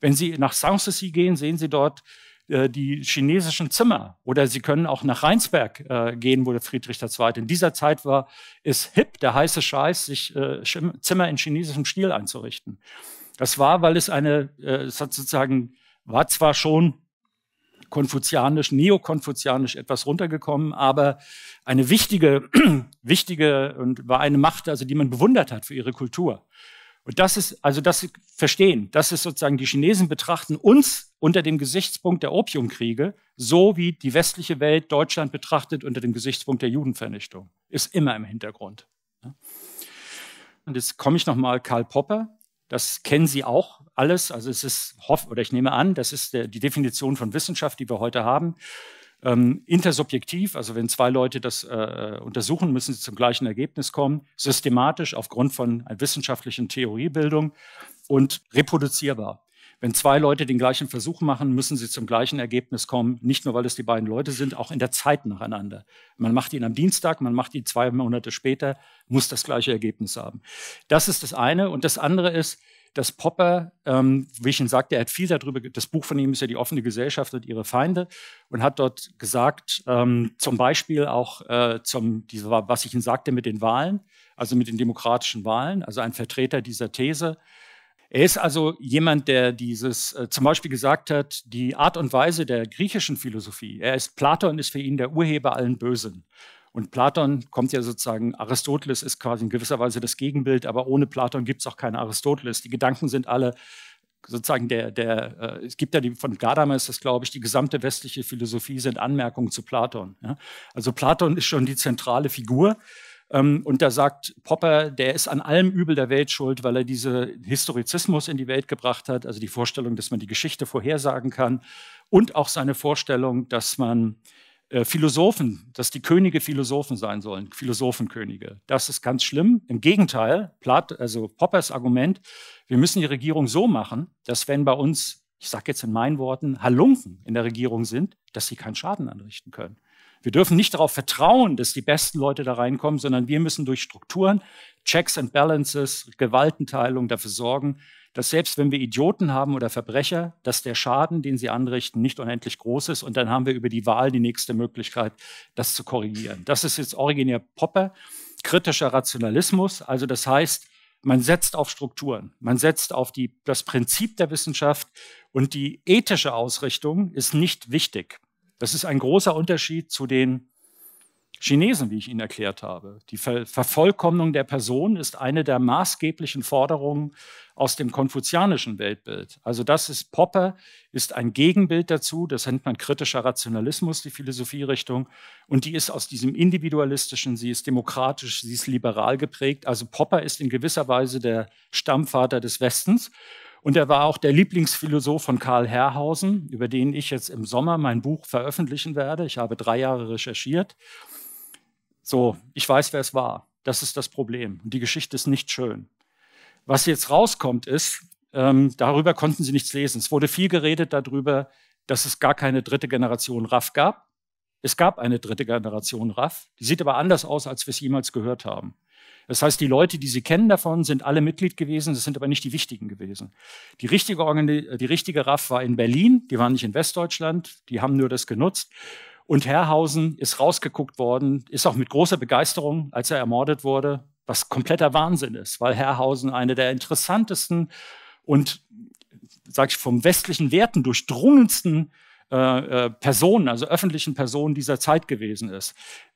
Wenn Sie nach Sanssouci gehen, sehen Sie dort äh, die chinesischen Zimmer. Oder Sie können auch nach Rheinsberg äh, gehen, wo der Friedrich II. In dieser Zeit war ist hip, der heiße Scheiß, sich äh, Zimmer in chinesischem Stil einzurichten. Das war, weil es eine, äh, es hat sozusagen, war zwar schon konfuzianisch, neokonfuzianisch etwas runtergekommen, aber eine wichtige, wichtige und war eine Macht, also die man bewundert hat für ihre Kultur. Und das ist, also das verstehen, das ist sozusagen, die Chinesen betrachten uns unter dem Gesichtspunkt der Opiumkriege, so wie die westliche Welt Deutschland betrachtet unter dem Gesichtspunkt der Judenvernichtung. Ist immer im Hintergrund. Und jetzt komme ich nochmal Karl Popper. Das kennen Sie auch alles. Also es ist, oder ich nehme an, das ist die Definition von Wissenschaft, die wir heute haben. Ähm, intersubjektiv, also wenn zwei Leute das äh, äh, untersuchen, müssen sie zum gleichen Ergebnis kommen, systematisch aufgrund von einer wissenschaftlichen Theoriebildung und reproduzierbar. Wenn zwei Leute den gleichen Versuch machen, müssen sie zum gleichen Ergebnis kommen, nicht nur weil es die beiden Leute sind, auch in der Zeit nacheinander. Man macht ihn am Dienstag, man macht ihn zwei Monate später, muss das gleiche Ergebnis haben. Das ist das eine. Und das andere ist, dass Popper, ähm, wie ich schon sagte, er hat viel darüber, das Buch von ihm ist ja die offene Gesellschaft und ihre Feinde und hat dort gesagt, ähm, zum Beispiel auch äh, zum, diese, was ich Ihnen sagte mit den Wahlen, also mit den demokratischen Wahlen, also ein Vertreter dieser These. Er ist also jemand, der dieses äh, zum Beispiel gesagt hat, die Art und Weise der griechischen Philosophie. Er ist Platon, ist für ihn der Urheber allen Bösen. Und Platon kommt ja sozusagen, Aristoteles ist quasi in gewisser Weise das Gegenbild, aber ohne Platon gibt es auch keinen Aristoteles. Die Gedanken sind alle sozusagen der, der äh, es gibt ja die, von Gadamer ist das, glaube ich, die gesamte westliche Philosophie sind Anmerkungen zu Platon. Ja? Also Platon ist schon die zentrale Figur. Ähm, und da sagt Popper, der ist an allem Übel der Welt schuld, weil er diesen Historizismus in die Welt gebracht hat, also die Vorstellung, dass man die Geschichte vorhersagen kann und auch seine Vorstellung, dass man äh, Philosophen, dass die Könige Philosophen sein sollen, Philosophenkönige. Das ist ganz schlimm. Im Gegenteil, Platt, also Poppers Argument, wir müssen die Regierung so machen, dass wenn bei uns, ich sage jetzt in meinen Worten, Halunken in der Regierung sind, dass sie keinen Schaden anrichten können. Wir dürfen nicht darauf vertrauen, dass die besten Leute da reinkommen, sondern wir müssen durch Strukturen, Checks and Balances, Gewaltenteilung dafür sorgen, dass selbst wenn wir Idioten haben oder Verbrecher, dass der Schaden, den sie anrichten, nicht unendlich groß ist. Und dann haben wir über die Wahl die nächste Möglichkeit, das zu korrigieren. Das ist jetzt originär Popper, kritischer Rationalismus. Also das heißt, man setzt auf Strukturen, man setzt auf die, das Prinzip der Wissenschaft und die ethische Ausrichtung ist nicht wichtig. Das ist ein großer Unterschied zu den Chinesen, wie ich Ihnen erklärt habe. Die Ver Vervollkommnung der Person ist eine der maßgeblichen Forderungen aus dem konfuzianischen Weltbild. Also das ist Popper, ist ein Gegenbild dazu, das nennt man kritischer Rationalismus, die Philosophierichtung. Und die ist aus diesem individualistischen, sie ist demokratisch, sie ist liberal geprägt. Also Popper ist in gewisser Weise der Stammvater des Westens. Und er war auch der Lieblingsphilosoph von Karl Herrhausen, über den ich jetzt im Sommer mein Buch veröffentlichen werde. Ich habe drei Jahre recherchiert so, ich weiß, wer es war. Das ist das Problem. Und die Geschichte ist nicht schön. Was jetzt rauskommt, ist, ähm, darüber konnten sie nichts lesen. Es wurde viel geredet darüber, dass es gar keine dritte Generation RAF gab. Es gab eine dritte Generation RAF, die sieht aber anders aus, als wir es jemals gehört haben. Das heißt, die Leute, die Sie kennen davon, sind alle Mitglied gewesen, das sind aber nicht die wichtigen gewesen. Die richtige, die richtige RAF war in Berlin, die waren nicht in Westdeutschland, die haben nur das genutzt. Und Herrhausen ist rausgeguckt worden, ist auch mit großer Begeisterung, als er ermordet wurde, was kompletter Wahnsinn ist, weil Herrhausen eine der interessantesten und, sag ich, vom westlichen Werten durchdrungensten äh, äh, Personen, also öffentlichen Personen dieser Zeit gewesen ist.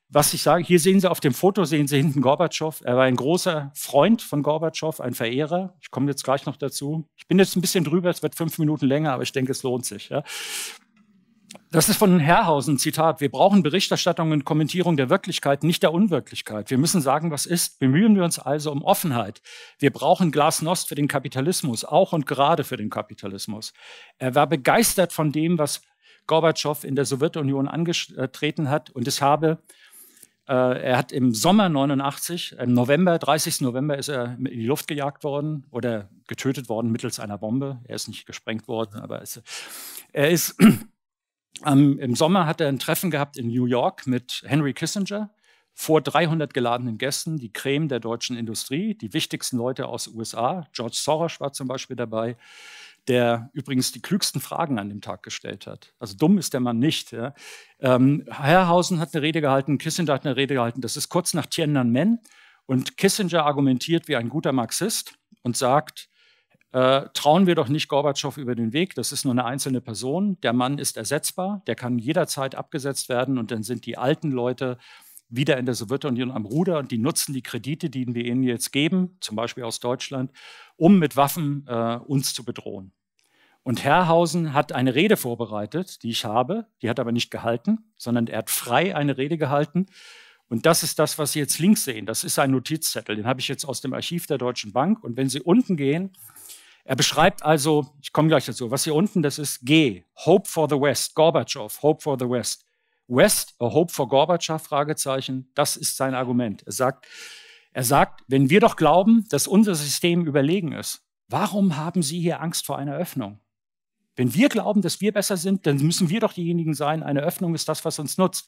Was ich sage, hier sehen Sie auf dem Foto, sehen Sie hinten Gorbatschow. Er war ein großer Freund von Gorbatschow, ein Verehrer. Ich komme jetzt gleich noch dazu. Ich bin jetzt ein bisschen drüber, es wird fünf Minuten länger, aber ich denke, es lohnt sich. Ja. Das ist von Herrhausen Zitat. Wir brauchen Berichterstattung und Kommentierung der Wirklichkeit, nicht der Unwirklichkeit. Wir müssen sagen, was ist. Bemühen wir uns also um Offenheit. Wir brauchen Glasnost für den Kapitalismus, auch und gerade für den Kapitalismus. Er war begeistert von dem, was Gorbatschow in der Sowjetunion angetreten hat. Und es habe, äh, er hat im Sommer 89, im November, 30. November ist er in die Luft gejagt worden oder getötet worden mittels einer Bombe. Er ist nicht gesprengt worden, aber es, er ist ähm, Im Sommer hat er ein Treffen gehabt in New York mit Henry Kissinger vor 300 geladenen Gästen, die Creme der deutschen Industrie, die wichtigsten Leute aus den USA. George Soros war zum Beispiel dabei, der übrigens die klügsten Fragen an dem Tag gestellt hat. Also dumm ist der Mann nicht. Ja. Ähm, Herrhausen hat eine Rede gehalten, Kissinger hat eine Rede gehalten. Das ist kurz nach Tiananmen. Und Kissinger argumentiert wie ein guter Marxist und sagt, äh, trauen wir doch nicht Gorbatschow über den Weg. Das ist nur eine einzelne Person. Der Mann ist ersetzbar, der kann jederzeit abgesetzt werden und dann sind die alten Leute wieder in der Sowjetunion am Ruder und die nutzen die Kredite, die wir ihnen jetzt geben, zum Beispiel aus Deutschland, um mit Waffen äh, uns zu bedrohen. Und Herrhausen hat eine Rede vorbereitet, die ich habe, die hat aber nicht gehalten, sondern er hat frei eine Rede gehalten. Und das ist das, was Sie jetzt links sehen. Das ist ein Notizzettel, den habe ich jetzt aus dem Archiv der Deutschen Bank. Und wenn Sie unten gehen, er beschreibt also, ich komme gleich dazu, was hier unten, das ist G, Hope for the West, Gorbatschow, Hope for the West. West, a Hope for Gorbatschow, Fragezeichen, das ist sein Argument. Er sagt, er sagt, wenn wir doch glauben, dass unser System überlegen ist, warum haben Sie hier Angst vor einer Öffnung? Wenn wir glauben, dass wir besser sind, dann müssen wir doch diejenigen sein. Eine Öffnung ist das, was uns nutzt.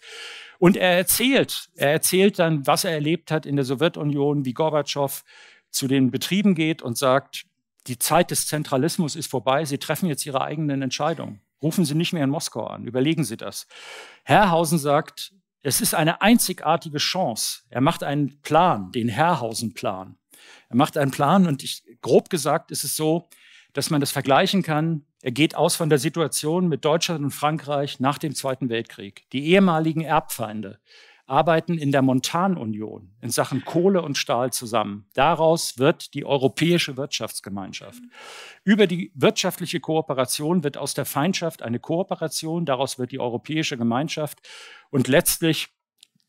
Und er erzählt, er erzählt dann, was er erlebt hat in der Sowjetunion, wie Gorbatschow zu den Betrieben geht und sagt, die Zeit des Zentralismus ist vorbei. Sie treffen jetzt ihre eigenen Entscheidungen. Rufen Sie nicht mehr in Moskau an. Überlegen Sie das. Herrhausen sagt, es ist eine einzigartige Chance. Er macht einen Plan, den Herrhausen-Plan. Er macht einen Plan und ich, grob gesagt ist es so, dass man das vergleichen kann. Er geht aus von der Situation mit Deutschland und Frankreich nach dem Zweiten Weltkrieg. Die ehemaligen Erbfeinde, arbeiten in der Montanunion in Sachen Kohle und Stahl zusammen. Daraus wird die Europäische Wirtschaftsgemeinschaft. Über die wirtschaftliche Kooperation wird aus der Feindschaft eine Kooperation, daraus wird die Europäische Gemeinschaft und letztlich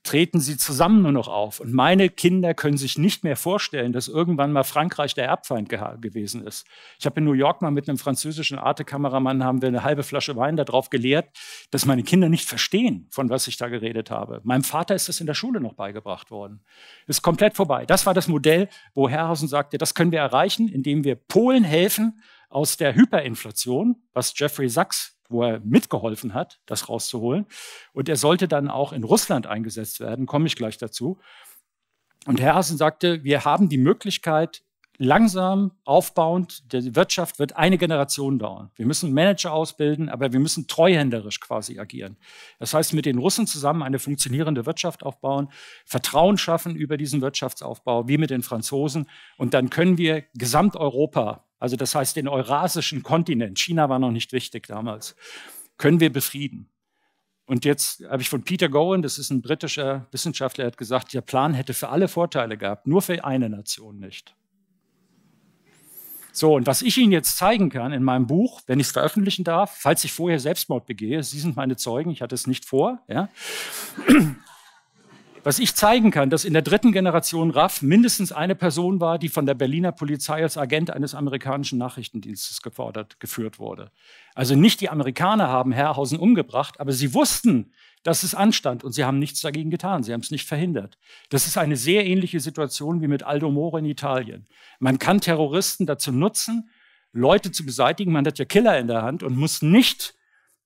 treten sie zusammen nur noch auf. Und meine Kinder können sich nicht mehr vorstellen, dass irgendwann mal Frankreich der Erbfeind ge gewesen ist. Ich habe in New York mal mit einem französischen Arte-Kameramann, haben wir eine halbe Flasche Wein darauf geleert, dass meine Kinder nicht verstehen, von was ich da geredet habe. Meinem Vater ist das in der Schule noch beigebracht worden. Ist komplett vorbei. Das war das Modell, wo Herrhausen sagte, das können wir erreichen, indem wir Polen helfen aus der Hyperinflation, was Jeffrey Sachs wo er mitgeholfen hat, das rauszuholen. Und er sollte dann auch in Russland eingesetzt werden, komme ich gleich dazu. Und Herr Hassen sagte, wir haben die Möglichkeit, langsam aufbauend, die Wirtschaft wird eine Generation dauern. Wir müssen Manager ausbilden, aber wir müssen treuhänderisch quasi agieren. Das heißt, mit den Russen zusammen eine funktionierende Wirtschaft aufbauen, Vertrauen schaffen über diesen Wirtschaftsaufbau, wie mit den Franzosen. Und dann können wir Gesamteuropa also das heißt den eurasischen Kontinent, China war noch nicht wichtig damals, können wir befrieden. Und jetzt habe ich von Peter Gowan, das ist ein britischer Wissenschaftler, hat gesagt, der Plan hätte für alle Vorteile gehabt, nur für eine Nation nicht. So, und was ich Ihnen jetzt zeigen kann in meinem Buch, wenn ich es veröffentlichen darf, falls ich vorher Selbstmord begehe, Sie sind meine Zeugen, ich hatte es nicht vor, ja. Was ich zeigen kann, dass in der dritten Generation RAF mindestens eine Person war, die von der Berliner Polizei als Agent eines amerikanischen Nachrichtendienstes gefordert, geführt wurde. Also nicht die Amerikaner haben Herrhausen umgebracht, aber sie wussten, dass es anstand und sie haben nichts dagegen getan. Sie haben es nicht verhindert. Das ist eine sehr ähnliche Situation wie mit Aldo Moro in Italien. Man kann Terroristen dazu nutzen, Leute zu beseitigen. Man hat ja Killer in der Hand und muss nicht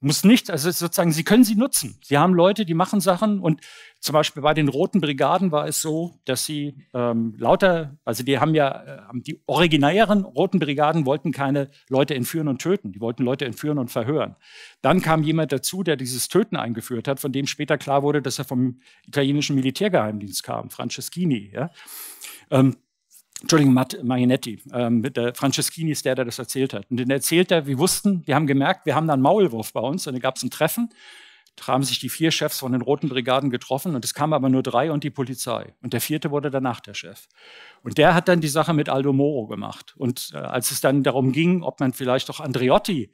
muss nicht, also sozusagen, sie können sie nutzen. Sie haben Leute, die machen Sachen und zum Beispiel bei den Roten Brigaden war es so, dass sie ähm, lauter, also die haben ja, äh, die originären Roten Brigaden wollten keine Leute entführen und töten, die wollten Leute entführen und verhören. Dann kam jemand dazu, der dieses Töten eingeführt hat, von dem später klar wurde, dass er vom italienischen Militärgeheimdienst kam, Franceschini. Ja? Ähm, Entschuldigung, Matt Marinetti, ähm, der Franceschini ist der, der das erzählt hat. Und den erzählt er, wir wussten, wir haben gemerkt, wir haben da einen Maulwurf bei uns und da gab es ein Treffen. Da haben sich die vier Chefs von den Roten Brigaden getroffen und es kamen aber nur drei und die Polizei. Und der vierte wurde danach der Chef. Und der hat dann die Sache mit Aldo Moro gemacht. Und äh, als es dann darum ging, ob man vielleicht auch Andreotti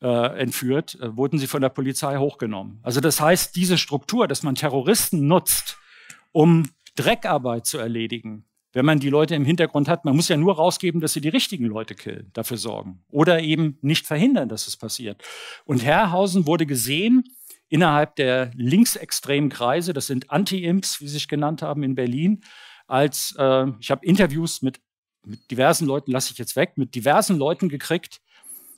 äh, entführt, äh, wurden sie von der Polizei hochgenommen. Also das heißt, diese Struktur, dass man Terroristen nutzt, um Dreckarbeit zu erledigen, wenn man die Leute im Hintergrund hat. Man muss ja nur rausgeben, dass sie die richtigen Leute killen, dafür sorgen. Oder eben nicht verhindern, dass es passiert. Und Herrhausen wurde gesehen innerhalb der linksextremen Kreise, das sind Anti-Imps, wie sie sich genannt haben in Berlin, als, äh, ich habe Interviews mit, mit diversen Leuten, lasse ich jetzt weg, mit diversen Leuten gekriegt,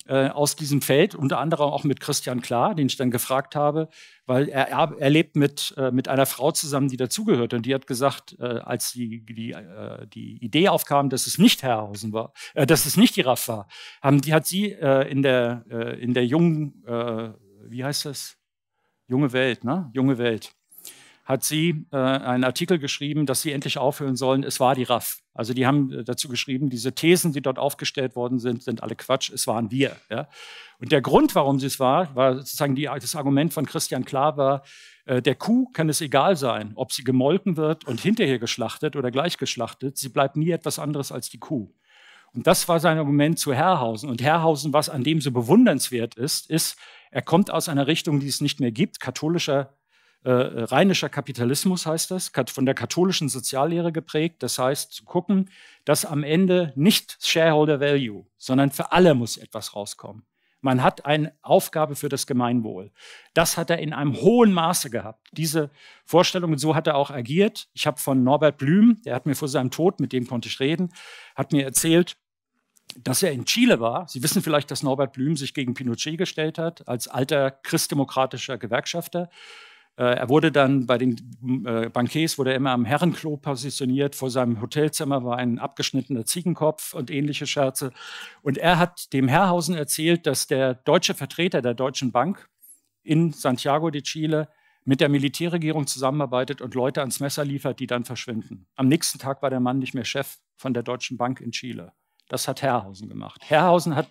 äh, aus diesem Feld, unter anderem auch mit Christian Klar, den ich dann gefragt habe, weil er, er, lebt mit, äh, mit einer Frau zusammen, die dazugehört. Und die hat gesagt, äh, als die, die, äh, die Idee aufkam, dass es nicht Herrhausen war, äh, dass es nicht die RAF war, haben, die hat sie in, der, in der jungen, wie heißt das? Junge Welt, ne? Junge Welt hat sie äh, einen Artikel geschrieben, dass sie endlich aufhören sollen, es war die RAF. Also die haben äh, dazu geschrieben, diese Thesen, die dort aufgestellt worden sind, sind alle Quatsch, es waren wir. Ja? Und der Grund, warum sie es war, war sozusagen die, das Argument von Christian Klar war, äh, der Kuh kann es egal sein, ob sie gemolken wird und hinterher geschlachtet oder gleich geschlachtet, sie bleibt nie etwas anderes als die Kuh. Und das war sein Argument zu Herrhausen. Und Herrhausen, was an dem so bewundernswert ist, ist, er kommt aus einer Richtung, die es nicht mehr gibt, katholischer äh, rheinischer Kapitalismus heißt das, von der katholischen Soziallehre geprägt. Das heißt, zu gucken, dass am Ende nicht Shareholder Value, sondern für alle muss etwas rauskommen. Man hat eine Aufgabe für das Gemeinwohl. Das hat er in einem hohen Maße gehabt. Diese Vorstellung, so hat er auch agiert. Ich habe von Norbert Blüm, der hat mir vor seinem Tod, mit dem konnte ich reden, hat mir erzählt, dass er in Chile war. Sie wissen vielleicht, dass Norbert Blüm sich gegen Pinochet gestellt hat, als alter christdemokratischer Gewerkschafter. Äh, er wurde dann bei den äh, Bankiers, wurde er immer am Herrenklo positioniert. Vor seinem Hotelzimmer war ein abgeschnittener Ziegenkopf und ähnliche Scherze. Und er hat dem Herrhausen erzählt, dass der deutsche Vertreter der Deutschen Bank in Santiago de Chile mit der Militärregierung zusammenarbeitet und Leute ans Messer liefert, die dann verschwinden. Am nächsten Tag war der Mann nicht mehr Chef von der Deutschen Bank in Chile. Das hat Herrhausen gemacht. Herrhausen hat,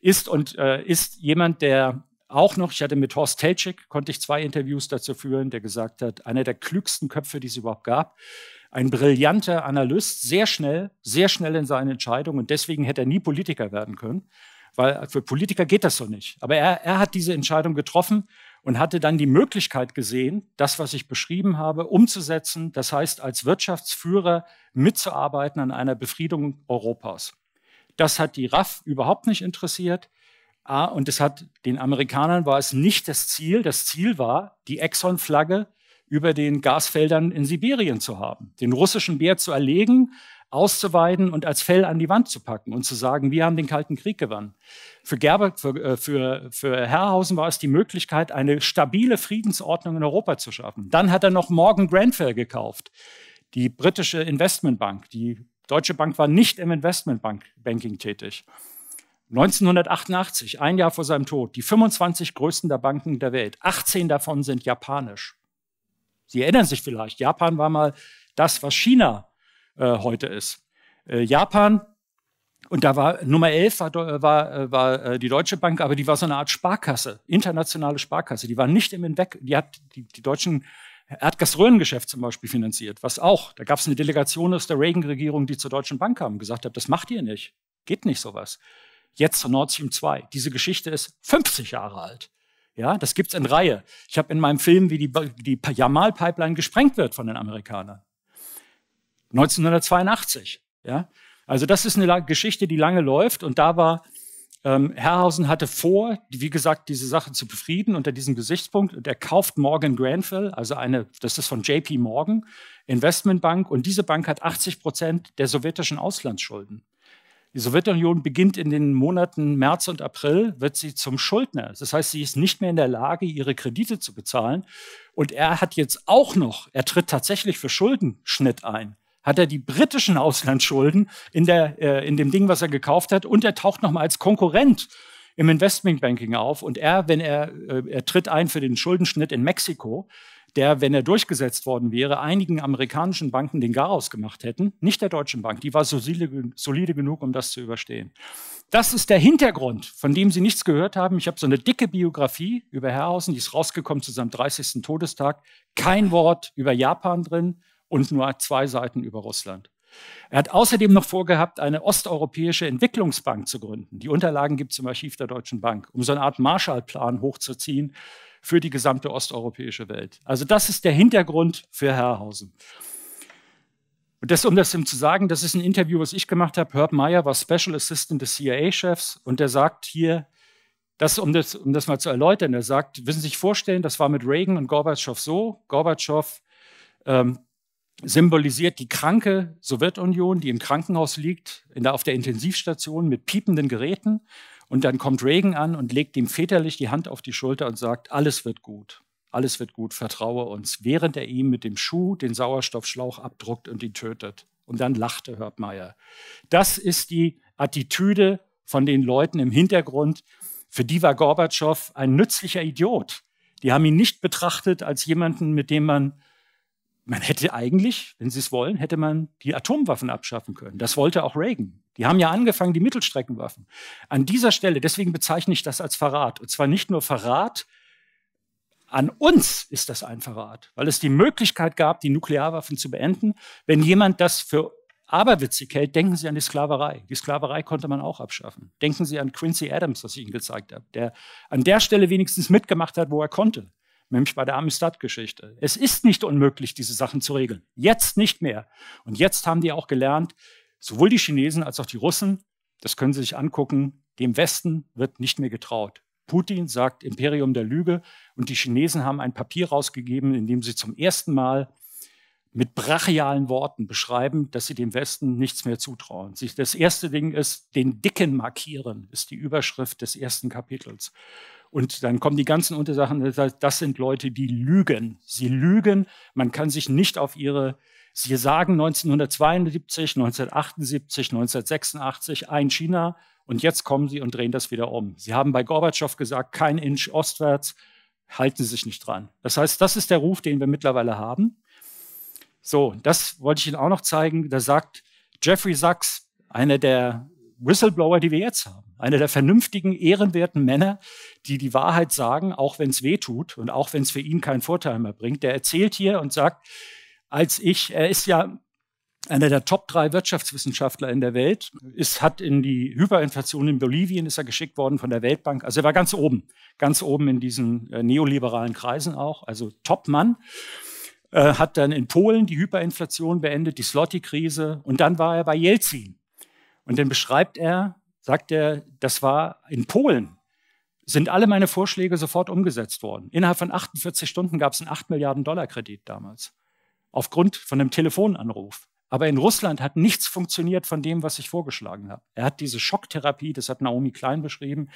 ist und äh, ist jemand, der auch noch, ich hatte mit Horst Telczyk, konnte ich zwei Interviews dazu führen, der gesagt hat, einer der klügsten Köpfe, die es überhaupt gab. Ein brillanter Analyst, sehr schnell, sehr schnell in seinen Entscheidungen und deswegen hätte er nie Politiker werden können, weil für Politiker geht das so nicht. Aber er, er hat diese Entscheidung getroffen und hatte dann die Möglichkeit gesehen, das, was ich beschrieben habe, umzusetzen. Das heißt, als Wirtschaftsführer mitzuarbeiten an einer Befriedung Europas. Das hat die RAF überhaupt nicht interessiert. Ah, und es hat den Amerikanern war es nicht das Ziel. Das Ziel war, die Exxon-Flagge über den Gasfeldern in Sibirien zu haben, den russischen Bär zu erlegen, auszuweiden und als Fell an die Wand zu packen und zu sagen, wir haben den Kalten Krieg gewonnen. Für, Gerber, für, äh, für, für Herrhausen war es die Möglichkeit, eine stabile Friedensordnung in Europa zu schaffen. Dann hat er noch Morgan Grenfell gekauft, die britische Investmentbank. Die Deutsche Bank war nicht im Investmentbanking tätig. 1988, ein Jahr vor seinem Tod, die 25 größten der Banken der Welt, 18 davon sind japanisch. Sie erinnern sich vielleicht, Japan war mal das, was China äh, heute ist. Äh, Japan, und da war Nummer 11 war, äh, war, äh, war, äh, die Deutsche Bank, aber die war so eine Art Sparkasse, internationale Sparkasse. Die war nicht im Hinweg, die hat die, die deutschen erdgas zum Beispiel finanziert, was auch. Da gab es eine Delegation aus der Reagan-Regierung, die zur Deutschen Bank kam und gesagt hat, das macht ihr nicht, geht nicht sowas jetzt zu Nord Stream 2. Diese Geschichte ist 50 Jahre alt. Ja, das gibt's in Reihe. Ich habe in meinem Film, wie die, die Jamal-Pipeline gesprengt wird von den Amerikanern. 1982. Ja, also das ist eine Geschichte, die lange läuft. Und da war ähm, Herrhausen hatte vor, wie gesagt, diese Sache zu befrieden unter diesem Gesichtspunkt. Und er kauft Morgan Granville, also eine, das ist von JP Morgan Investmentbank. Und diese Bank hat 80 Prozent der sowjetischen Auslandsschulden. Die Sowjetunion beginnt in den Monaten März und April, wird sie zum Schuldner. Das heißt, sie ist nicht mehr in der Lage, ihre Kredite zu bezahlen. Und er hat jetzt auch noch, er tritt tatsächlich für Schuldenschnitt ein hat er die britischen Auslandsschulden in, der, äh, in dem Ding, was er gekauft hat, und er taucht nochmal als Konkurrent im Investmentbanking auf. Und er, wenn er, äh, er tritt ein für den Schuldenschnitt in Mexiko, der, wenn er durchgesetzt worden wäre, einigen amerikanischen Banken den Garaus gemacht hätten, nicht der Deutschen Bank, die war solide, solide genug, um das zu überstehen. Das ist der Hintergrund, von dem Sie nichts gehört haben. Ich habe so eine dicke Biografie über Herrhausen, die ist rausgekommen zu seinem 30. Todestag. Kein Wort über Japan drin und nur zwei Seiten über Russland. Er hat außerdem noch vorgehabt, eine osteuropäische Entwicklungsbank zu gründen. Die Unterlagen gibt es im Archiv der Deutschen Bank, um so eine Art Marshallplan hochzuziehen, für die gesamte osteuropäische Welt. Also das ist der Hintergrund für Herrhausen. Und das, um das ihm zu sagen, das ist ein Interview, was ich gemacht habe. Herb Meyer war Special Assistant des CIA-Chefs und der sagt hier, das, um, das, um das mal zu erläutern, er sagt, wissen Sie sich vorstellen, das war mit Reagan und Gorbatschow so. Gorbatschow ähm, symbolisiert die kranke Sowjetunion, die im Krankenhaus liegt, in der, auf der Intensivstation mit piependen Geräten. Und dann kommt Reagan an und legt ihm väterlich die Hand auf die Schulter und sagt, alles wird gut, alles wird gut, vertraue uns, während er ihm mit dem Schuh den Sauerstoffschlauch abdruckt und ihn tötet. Und dann lachte Hörtmeier. Das ist die Attitüde von den Leuten im Hintergrund. Für die war Gorbatschow ein nützlicher Idiot. Die haben ihn nicht betrachtet als jemanden, mit dem man, man hätte eigentlich, wenn sie es wollen, hätte man die Atomwaffen abschaffen können. Das wollte auch Reagan. Die haben ja angefangen, die Mittelstreckenwaffen. An dieser Stelle, deswegen bezeichne ich das als Verrat. Und zwar nicht nur Verrat, an uns ist das ein Verrat, weil es die Möglichkeit gab, die Nuklearwaffen zu beenden. Wenn jemand das für aberwitzig hält, denken Sie an die Sklaverei. Die Sklaverei konnte man auch abschaffen. Denken Sie an Quincy Adams, was ich Ihnen gezeigt habe, der an der Stelle wenigstens mitgemacht hat, wo er konnte. Nämlich bei der Amistad-Geschichte. Es ist nicht unmöglich, diese Sachen zu regeln. Jetzt nicht mehr. Und jetzt haben die auch gelernt, Sowohl die Chinesen als auch die Russen, das können Sie sich angucken, dem Westen wird nicht mehr getraut. Putin sagt Imperium der Lüge und die Chinesen haben ein Papier rausgegeben, in dem sie zum ersten Mal mit brachialen Worten beschreiben, dass sie dem Westen nichts mehr zutrauen. Das erste Ding ist, den Dicken markieren, ist die Überschrift des ersten Kapitels. Und dann kommen die ganzen Untersachen, das sind Leute, die lügen. Sie lügen, man kann sich nicht auf ihre Sie sagen 1972, 1978, 1986 ein China und jetzt kommen Sie und drehen das wieder um. Sie haben bei Gorbatschow gesagt, kein Inch ostwärts, halten Sie sich nicht dran. Das heißt, das ist der Ruf, den wir mittlerweile haben. So, das wollte ich Ihnen auch noch zeigen. Da sagt Jeffrey Sachs, einer der Whistleblower, die wir jetzt haben, einer der vernünftigen, ehrenwerten Männer, die die Wahrheit sagen, auch wenn es weh tut und auch wenn es für ihn keinen Vorteil mehr bringt, der erzählt hier und sagt, als ich. Er ist ja einer der Top drei Wirtschaftswissenschaftler in der Welt. Ist, hat in die Hyperinflation in Bolivien ist er geschickt worden von der Weltbank. Also er war ganz oben, ganz oben in diesen äh, neoliberalen Kreisen auch. Also Top-Mann. Äh, hat dann in Polen die Hyperinflation beendet, die Slotty-Krise. Und dann war er bei Jelzin. Und dann beschreibt er, sagt er, das war in Polen, sind alle meine Vorschläge sofort umgesetzt worden. Innerhalb von 48 Stunden gab es einen 8 Milliarden Dollar Kredit damals aufgrund von einem Telefonanruf. Aber in Russland hat nichts funktioniert von dem, was ich vorgeschlagen habe. Er hat diese Schocktherapie, das hat Naomi Klein beschrieben,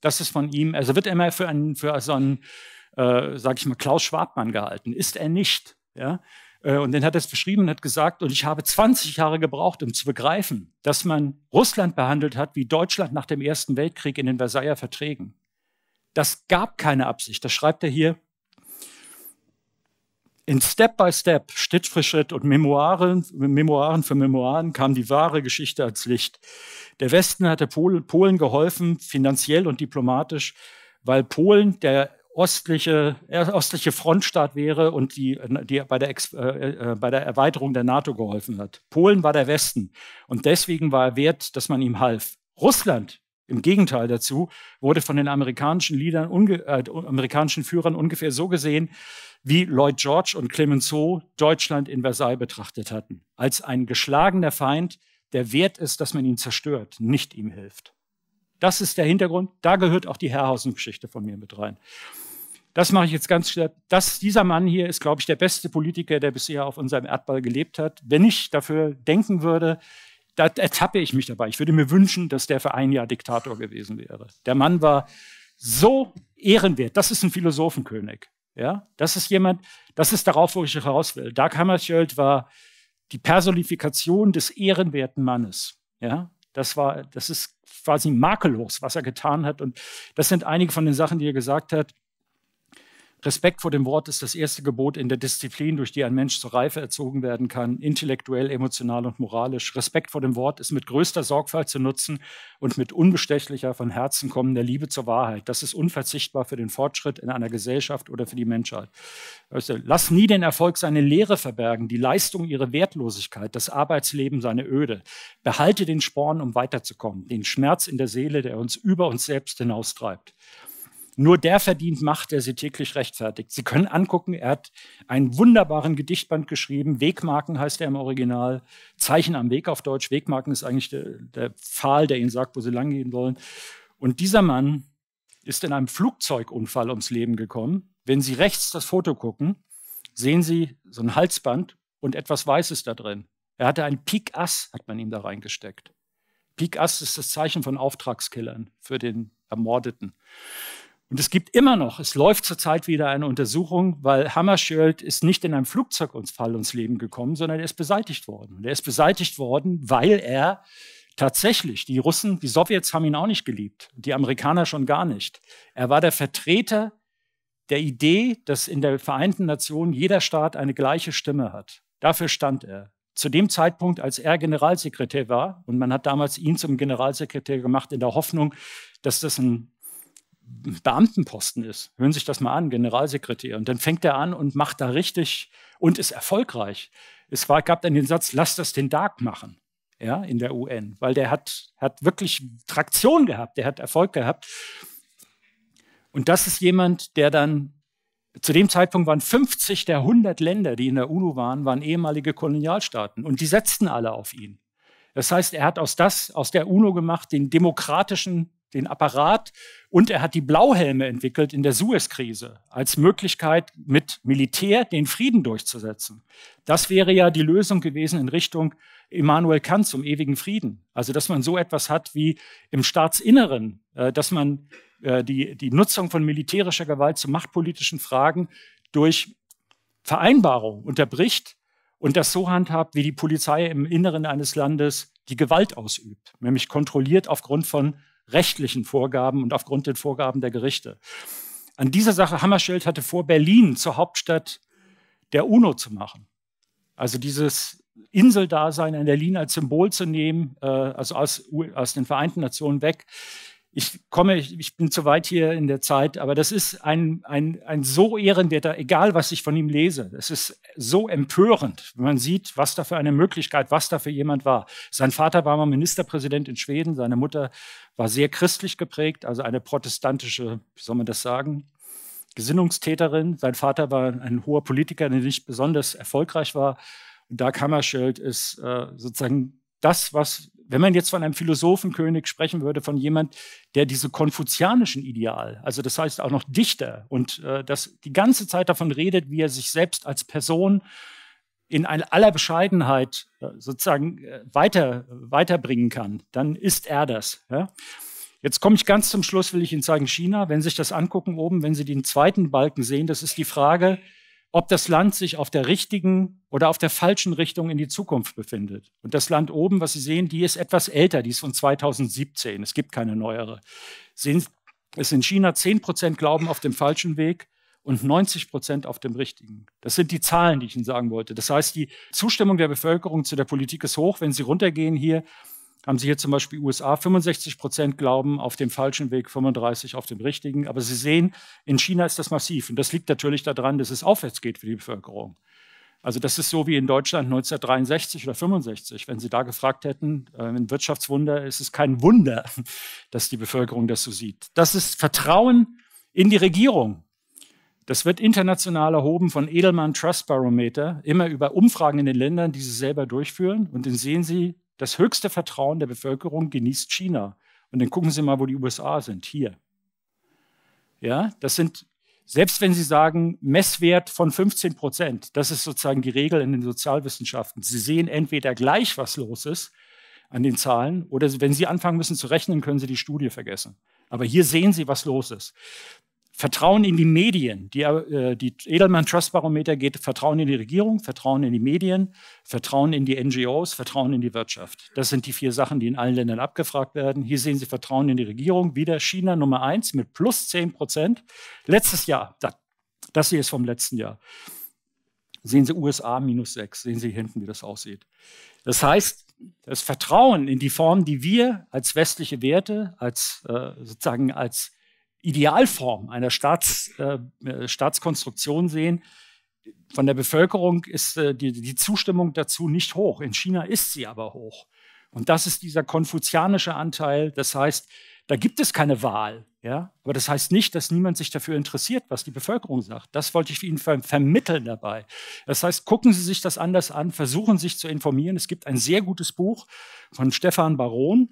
das ist von ihm, also wird er mal für, einen, für so einen, äh, sag ich mal, Klaus Schwabmann gehalten. Ist er nicht. Ja? Äh, und dann hat er es beschrieben und hat gesagt, und ich habe 20 Jahre gebraucht, um zu begreifen, dass man Russland behandelt hat wie Deutschland nach dem Ersten Weltkrieg in den Versailler Verträgen. Das gab keine Absicht. Das schreibt er hier in Step by Step, Schritt für Schritt und Memoiren, Memoiren für Memoiren kam die wahre Geschichte ans Licht. Der Westen hatte Polen geholfen, finanziell und diplomatisch, weil Polen der ostliche, ostliche Frontstaat wäre und die, die bei, der, äh, äh, bei der Erweiterung der NATO geholfen hat. Polen war der Westen und deswegen war er wert, dass man ihm half. Russland, im Gegenteil dazu, wurde von den amerikanischen, Leadern, äh, amerikanischen Führern ungefähr so gesehen, wie Lloyd George und Clemenceau Deutschland in Versailles betrachtet hatten, als ein geschlagener Feind, der wert ist, dass man ihn zerstört, nicht ihm hilft. Das ist der Hintergrund. Da gehört auch die Herrhausen-Geschichte von mir mit rein. Das mache ich jetzt ganz schnell. Das, dieser Mann hier ist, glaube ich, der beste Politiker, der bisher auf unserem Erdball gelebt hat. Wenn ich dafür denken würde, da ertappe ich mich dabei. Ich würde mir wünschen, dass der für ein Jahr Diktator gewesen wäre. Der Mann war so ehrenwert. Das ist ein Philosophenkönig. Ja, das ist jemand, das ist darauf, wo ich heraus will. Dag Hammarskjöld war die Personifikation des ehrenwerten Mannes. Ja, das war, das ist quasi makellos, was er getan hat. Und das sind einige von den Sachen, die er gesagt hat, Respekt vor dem Wort ist das erste Gebot in der Disziplin, durch die ein Mensch zur Reife erzogen werden kann, intellektuell, emotional und moralisch. Respekt vor dem Wort ist mit größter Sorgfalt zu nutzen und mit unbestechlicher, von Herzen kommender Liebe zur Wahrheit. Das ist unverzichtbar für den Fortschritt in einer Gesellschaft oder für die Menschheit. Also, lass nie den Erfolg seine Lehre verbergen, die Leistung ihre Wertlosigkeit, das Arbeitsleben seine Öde. Behalte den Sporn, um weiterzukommen, den Schmerz in der Seele, der uns über uns selbst hinaustreibt. Nur der verdient Macht, der sie täglich rechtfertigt. Sie können angucken, er hat einen wunderbaren Gedichtband geschrieben. Wegmarken heißt er im Original. Zeichen am Weg auf Deutsch. Wegmarken ist eigentlich der, der Pfahl, der ihnen sagt, wo sie langgehen wollen. Und dieser Mann ist in einem Flugzeugunfall ums Leben gekommen. Wenn Sie rechts das Foto gucken, sehen Sie so ein Halsband und etwas Weißes da drin. Er hatte ein Pik Ass, hat man ihm da reingesteckt. Pik Ass ist das Zeichen von Auftragskillern für den Ermordeten. Und es gibt immer noch, es läuft zurzeit wieder eine Untersuchung, weil Hammarskjöld ist nicht in einem Flugzeugunfall ums Leben gekommen, sondern er ist beseitigt worden. Und er ist beseitigt worden, weil er tatsächlich, die Russen, die Sowjets haben ihn auch nicht geliebt, die Amerikaner schon gar nicht. Er war der Vertreter der Idee, dass in der Vereinten Nation jeder Staat eine gleiche Stimme hat. Dafür stand er. Zu dem Zeitpunkt, als er Generalsekretär war, und man hat damals ihn zum Generalsekretär gemacht in der Hoffnung, dass das ein Beamtenposten ist. Hören Sie sich das mal an, Generalsekretär. Und dann fängt er an und macht da richtig und ist erfolgreich. Es war, gab dann den Satz, lass das den Dark machen ja, in der UN, weil der hat, hat wirklich Traktion gehabt, der hat Erfolg gehabt. Und das ist jemand, der dann, zu dem Zeitpunkt waren 50 der 100 Länder, die in der UNO waren, waren ehemalige Kolonialstaaten und die setzten alle auf ihn. Das heißt, er hat aus, das, aus der UNO gemacht den demokratischen den Apparat und er hat die Blauhelme entwickelt in der Suezkrise als Möglichkeit, mit Militär den Frieden durchzusetzen. Das wäre ja die Lösung gewesen in Richtung Immanuel Kant zum ewigen Frieden. Also, dass man so etwas hat wie im Staatsinneren, äh, dass man äh, die, die Nutzung von militärischer Gewalt zu machtpolitischen Fragen durch Vereinbarung unterbricht und das so handhabt, wie die Polizei im Inneren eines Landes die Gewalt ausübt, nämlich kontrolliert aufgrund von rechtlichen Vorgaben und aufgrund den Vorgaben der Gerichte. An dieser Sache Hammerschild hatte vor, Berlin zur Hauptstadt der UNO zu machen. Also dieses Inseldasein in Berlin als Symbol zu nehmen, äh, also aus, aus den Vereinten Nationen weg, ich komme, ich, bin zu weit hier in der Zeit, aber das ist ein, ein, ein so ehrenwerter, egal was ich von ihm lese, es ist so empörend, wenn man sieht, was da für eine Möglichkeit, was da für jemand war. Sein Vater war mal Ministerpräsident in Schweden, seine Mutter war sehr christlich geprägt, also eine protestantische, wie soll man das sagen, Gesinnungstäterin. Sein Vater war ein hoher Politiker, der nicht besonders erfolgreich war. Und Dag Hammarskjöld ist äh, sozusagen das, was wenn man jetzt von einem Philosophenkönig sprechen würde, von jemand, der diese konfuzianischen Ideal, also das heißt auch noch Dichter und äh, das die ganze Zeit davon redet, wie er sich selbst als Person in aller Bescheidenheit äh, sozusagen äh, weiter, weiterbringen kann, dann ist er das. Ja? Jetzt komme ich ganz zum Schluss, will ich Ihnen zeigen, China, wenn Sie sich das angucken oben, wenn Sie den zweiten Balken sehen, das ist die Frage, ob das Land sich auf der richtigen oder auf der falschen Richtung in die Zukunft befindet. Und das Land oben, was Sie sehen, die ist etwas älter, die ist von 2017, es gibt keine neuere. Sehen, es in China 10 Prozent glauben auf dem falschen Weg und 90 Prozent auf dem richtigen. Das sind die Zahlen, die ich Ihnen sagen wollte. Das heißt, die Zustimmung der Bevölkerung zu der Politik ist hoch. Wenn Sie runtergehen hier, haben Sie hier zum Beispiel USA 65 Prozent glauben auf dem falschen Weg, 35 auf dem richtigen. Aber Sie sehen, in China ist das massiv. Und das liegt natürlich daran, dass es aufwärts geht für die Bevölkerung. Also das ist so wie in Deutschland 1963 oder 65. Wenn Sie da gefragt hätten, äh, ein Wirtschaftswunder, ist es kein Wunder, dass die Bevölkerung das so sieht. Das ist Vertrauen in die Regierung. Das wird international erhoben von Edelmann Trust Barometer, immer über Umfragen in den Ländern, die sie selber durchführen. Und dann sehen Sie, das höchste Vertrauen der Bevölkerung genießt China. Und dann gucken Sie mal, wo die USA sind. Hier. Ja, das sind, selbst wenn Sie sagen, Messwert von 15 Prozent, das ist sozusagen die Regel in den Sozialwissenschaften. Sie sehen entweder gleich, was los ist an den Zahlen, oder wenn Sie anfangen müssen zu rechnen, können Sie die Studie vergessen. Aber hier sehen Sie, was los ist. Vertrauen in die Medien. Die, äh, die Edelmann Trust Barometer geht Vertrauen in die Regierung, Vertrauen in die Medien, Vertrauen in die NGOs, Vertrauen in die Wirtschaft. Das sind die vier Sachen, die in allen Ländern abgefragt werden. Hier sehen Sie Vertrauen in die Regierung. Wieder China Nummer eins mit plus 10 Prozent. Letztes Jahr, das, das hier ist vom letzten Jahr. Sehen Sie USA minus 6, Sehen Sie hinten, wie das aussieht. Das heißt, das Vertrauen in die Form, die wir als westliche Werte, als äh, sozusagen als Idealform einer Staats, äh, äh, Staatskonstruktion sehen. Von der Bevölkerung ist äh, die, die Zustimmung dazu nicht hoch. In China ist sie aber hoch. Und das ist dieser konfuzianische Anteil. Das heißt, da gibt es keine Wahl. Ja? Aber das heißt nicht, dass niemand sich dafür interessiert, was die Bevölkerung sagt. Das wollte ich Ihnen ver vermitteln dabei. Das heißt, gucken Sie sich das anders an, versuchen sich zu informieren. Es gibt ein sehr gutes Buch von Stefan Baron,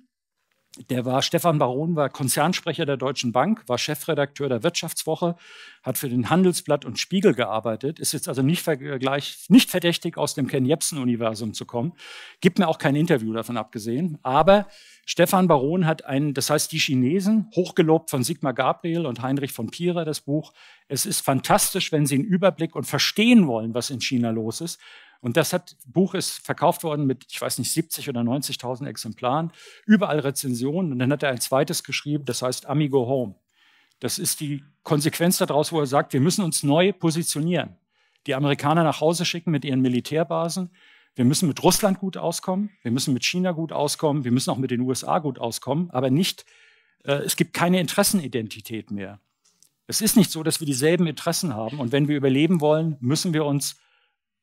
der war, Stefan Baron war Konzernsprecher der Deutschen Bank, war Chefredakteur der Wirtschaftswoche, hat für den Handelsblatt und Spiegel gearbeitet, ist jetzt also nicht, vergleich, nicht verdächtig, aus dem Ken Jebsen-Universum zu kommen. Gibt mir auch kein Interview davon abgesehen. Aber Stefan Baron hat einen, das heißt die Chinesen, hochgelobt von Sigmar Gabriel und Heinrich von Pierer, das Buch. Es ist fantastisch, wenn Sie einen Überblick und verstehen wollen, was in China los ist. Und das hat, Buch ist verkauft worden mit, ich weiß nicht, 70 oder 90.000 Exemplaren, überall Rezensionen. Und dann hat er ein zweites geschrieben, das heißt Amigo Home. Das ist die Konsequenz daraus, wo er sagt, wir müssen uns neu positionieren. Die Amerikaner nach Hause schicken mit ihren Militärbasen. Wir müssen mit Russland gut auskommen. Wir müssen mit China gut auskommen. Wir müssen auch mit den USA gut auskommen. Aber nicht, äh, es gibt keine Interessenidentität mehr. Es ist nicht so, dass wir dieselben Interessen haben. Und wenn wir überleben wollen, müssen wir uns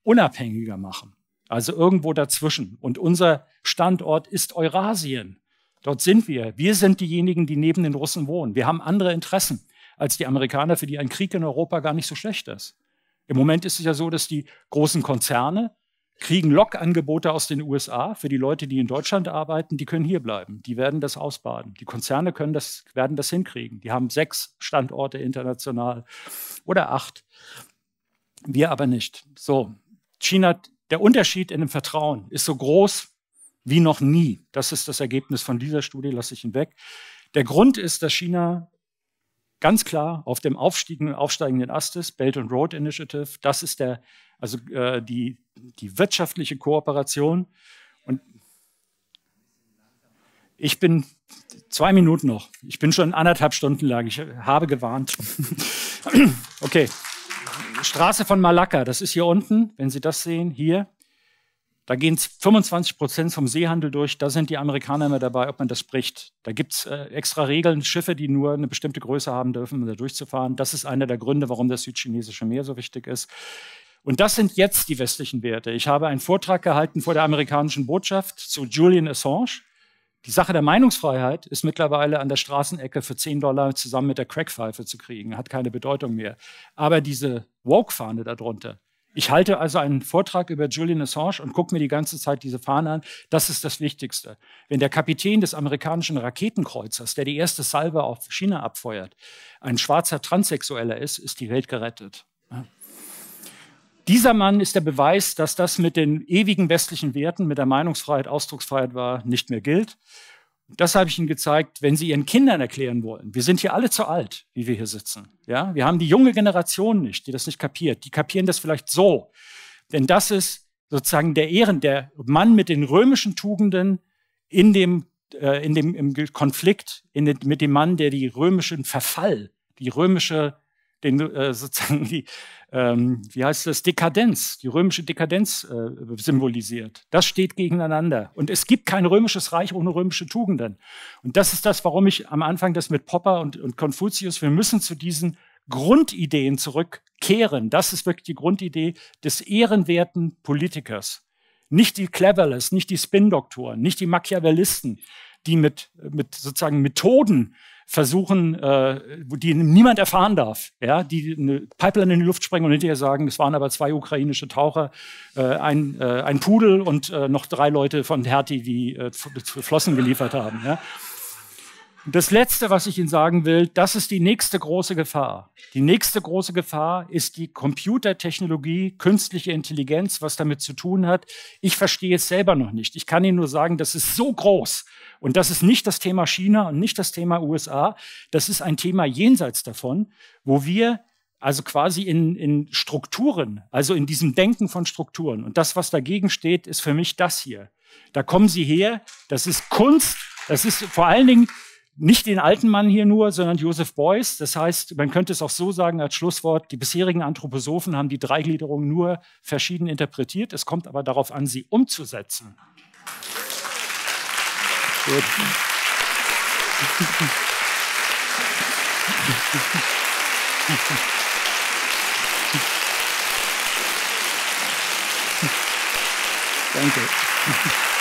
unabhängiger machen. Also irgendwo dazwischen. Und unser Standort ist Eurasien. Dort sind wir. Wir sind diejenigen, die neben den Russen wohnen. Wir haben andere Interessen als die Amerikaner, für die ein Krieg in Europa gar nicht so schlecht ist. Im Moment ist es ja so, dass die großen Konzerne kriegen Lockangebote aus den USA für die Leute, die in Deutschland arbeiten, die können hier bleiben, die werden das ausbaden. Die Konzerne können das, werden das hinkriegen. Die haben sechs Standorte international oder acht. Wir aber nicht. So, China, der Unterschied in dem Vertrauen ist so groß wie noch nie. Das ist das Ergebnis von dieser Studie, lasse ich ihn weg. Der Grund ist, dass China ganz klar auf dem aufstiegenden, aufsteigenden Ast ist, Belt and Road Initiative, das ist der, also äh, die, die wirtschaftliche Kooperation. Und ich bin zwei Minuten noch. Ich bin schon anderthalb Stunden lang. Ich habe gewarnt. okay. Straße von Malakka, das ist hier unten, wenn Sie das sehen, hier. Da gehen 25 Prozent vom Seehandel durch. Da sind die Amerikaner immer dabei, ob man das bricht. Da gibt es äh, extra Regeln, Schiffe, die nur eine bestimmte Größe haben dürfen, um da durchzufahren. Das ist einer der Gründe, warum das südchinesische Meer so wichtig ist. Und das sind jetzt die westlichen Werte. Ich habe einen Vortrag gehalten vor der amerikanischen Botschaft zu Julian Assange. Die Sache der Meinungsfreiheit ist mittlerweile an der Straßenecke für 10 Dollar zusammen mit der Crackpfeife zu kriegen, hat keine Bedeutung mehr. Aber diese Woke-Fahne darunter, ich halte also einen Vortrag über Julian Assange und gucke mir die ganze Zeit diese Fahne an. Das ist das Wichtigste. Wenn der Kapitän des amerikanischen Raketenkreuzers, der die erste Salve auf China abfeuert, ein schwarzer Transsexueller ist, ist die Welt gerettet. Dieser Mann ist der Beweis, dass das mit den ewigen westlichen Werten, mit der Meinungsfreiheit, Ausdrucksfreiheit war, nicht mehr gilt. Das habe ich Ihnen gezeigt, wenn Sie Ihren Kindern erklären wollen. Wir sind hier alle zu alt, wie wir hier sitzen. Ja, wir haben die junge Generation nicht, die das nicht kapiert. Die kapieren das vielleicht so. Denn das ist sozusagen der Ehren, der Mann mit den römischen Tugenden in dem, äh, in dem im Konflikt in den, mit dem Mann, der die römischen Verfall, die römische den, äh, sozusagen die, ähm, wie heißt das, Dekadenz, die römische Dekadenz äh, symbolisiert. Das steht gegeneinander. Und es gibt kein römisches Reich ohne römische Tugenden. Und das ist das, warum ich am Anfang das mit Popper und, und Konfuzius, wir müssen zu diesen Grundideen zurückkehren. Das ist wirklich die Grundidee des ehrenwerten Politikers. Nicht die Cleverless, nicht die Spin-Doktoren, nicht die Machiavellisten, die mit, mit sozusagen Methoden versuchen, äh, die niemand erfahren darf, ja, die eine Pipeline in die Luft sprengen und hinterher sagen, es waren aber zwei ukrainische Taucher, äh, ein, äh, ein Pudel und äh, noch drei Leute von Hertie, die äh, Flossen geliefert haben. Ja. Und das Letzte, was ich Ihnen sagen will, das ist die nächste große Gefahr. Die nächste große Gefahr ist die Computertechnologie, künstliche Intelligenz, was damit zu tun hat. Ich verstehe es selber noch nicht. Ich kann Ihnen nur sagen, das ist so groß. Und das ist nicht das Thema China und nicht das Thema USA. Das ist ein Thema jenseits davon, wo wir also quasi in, in Strukturen, also in diesem Denken von Strukturen. Und das, was dagegen steht, ist für mich das hier. Da kommen Sie her, das ist Kunst, das ist vor allen Dingen nicht den alten Mann hier nur, sondern Joseph Beuys. Das heißt, man könnte es auch so sagen als Schlusswort, die bisherigen Anthroposophen haben die Dreigliederung nur verschieden interpretiert. Es kommt aber darauf an, sie umzusetzen. Gut. Danke.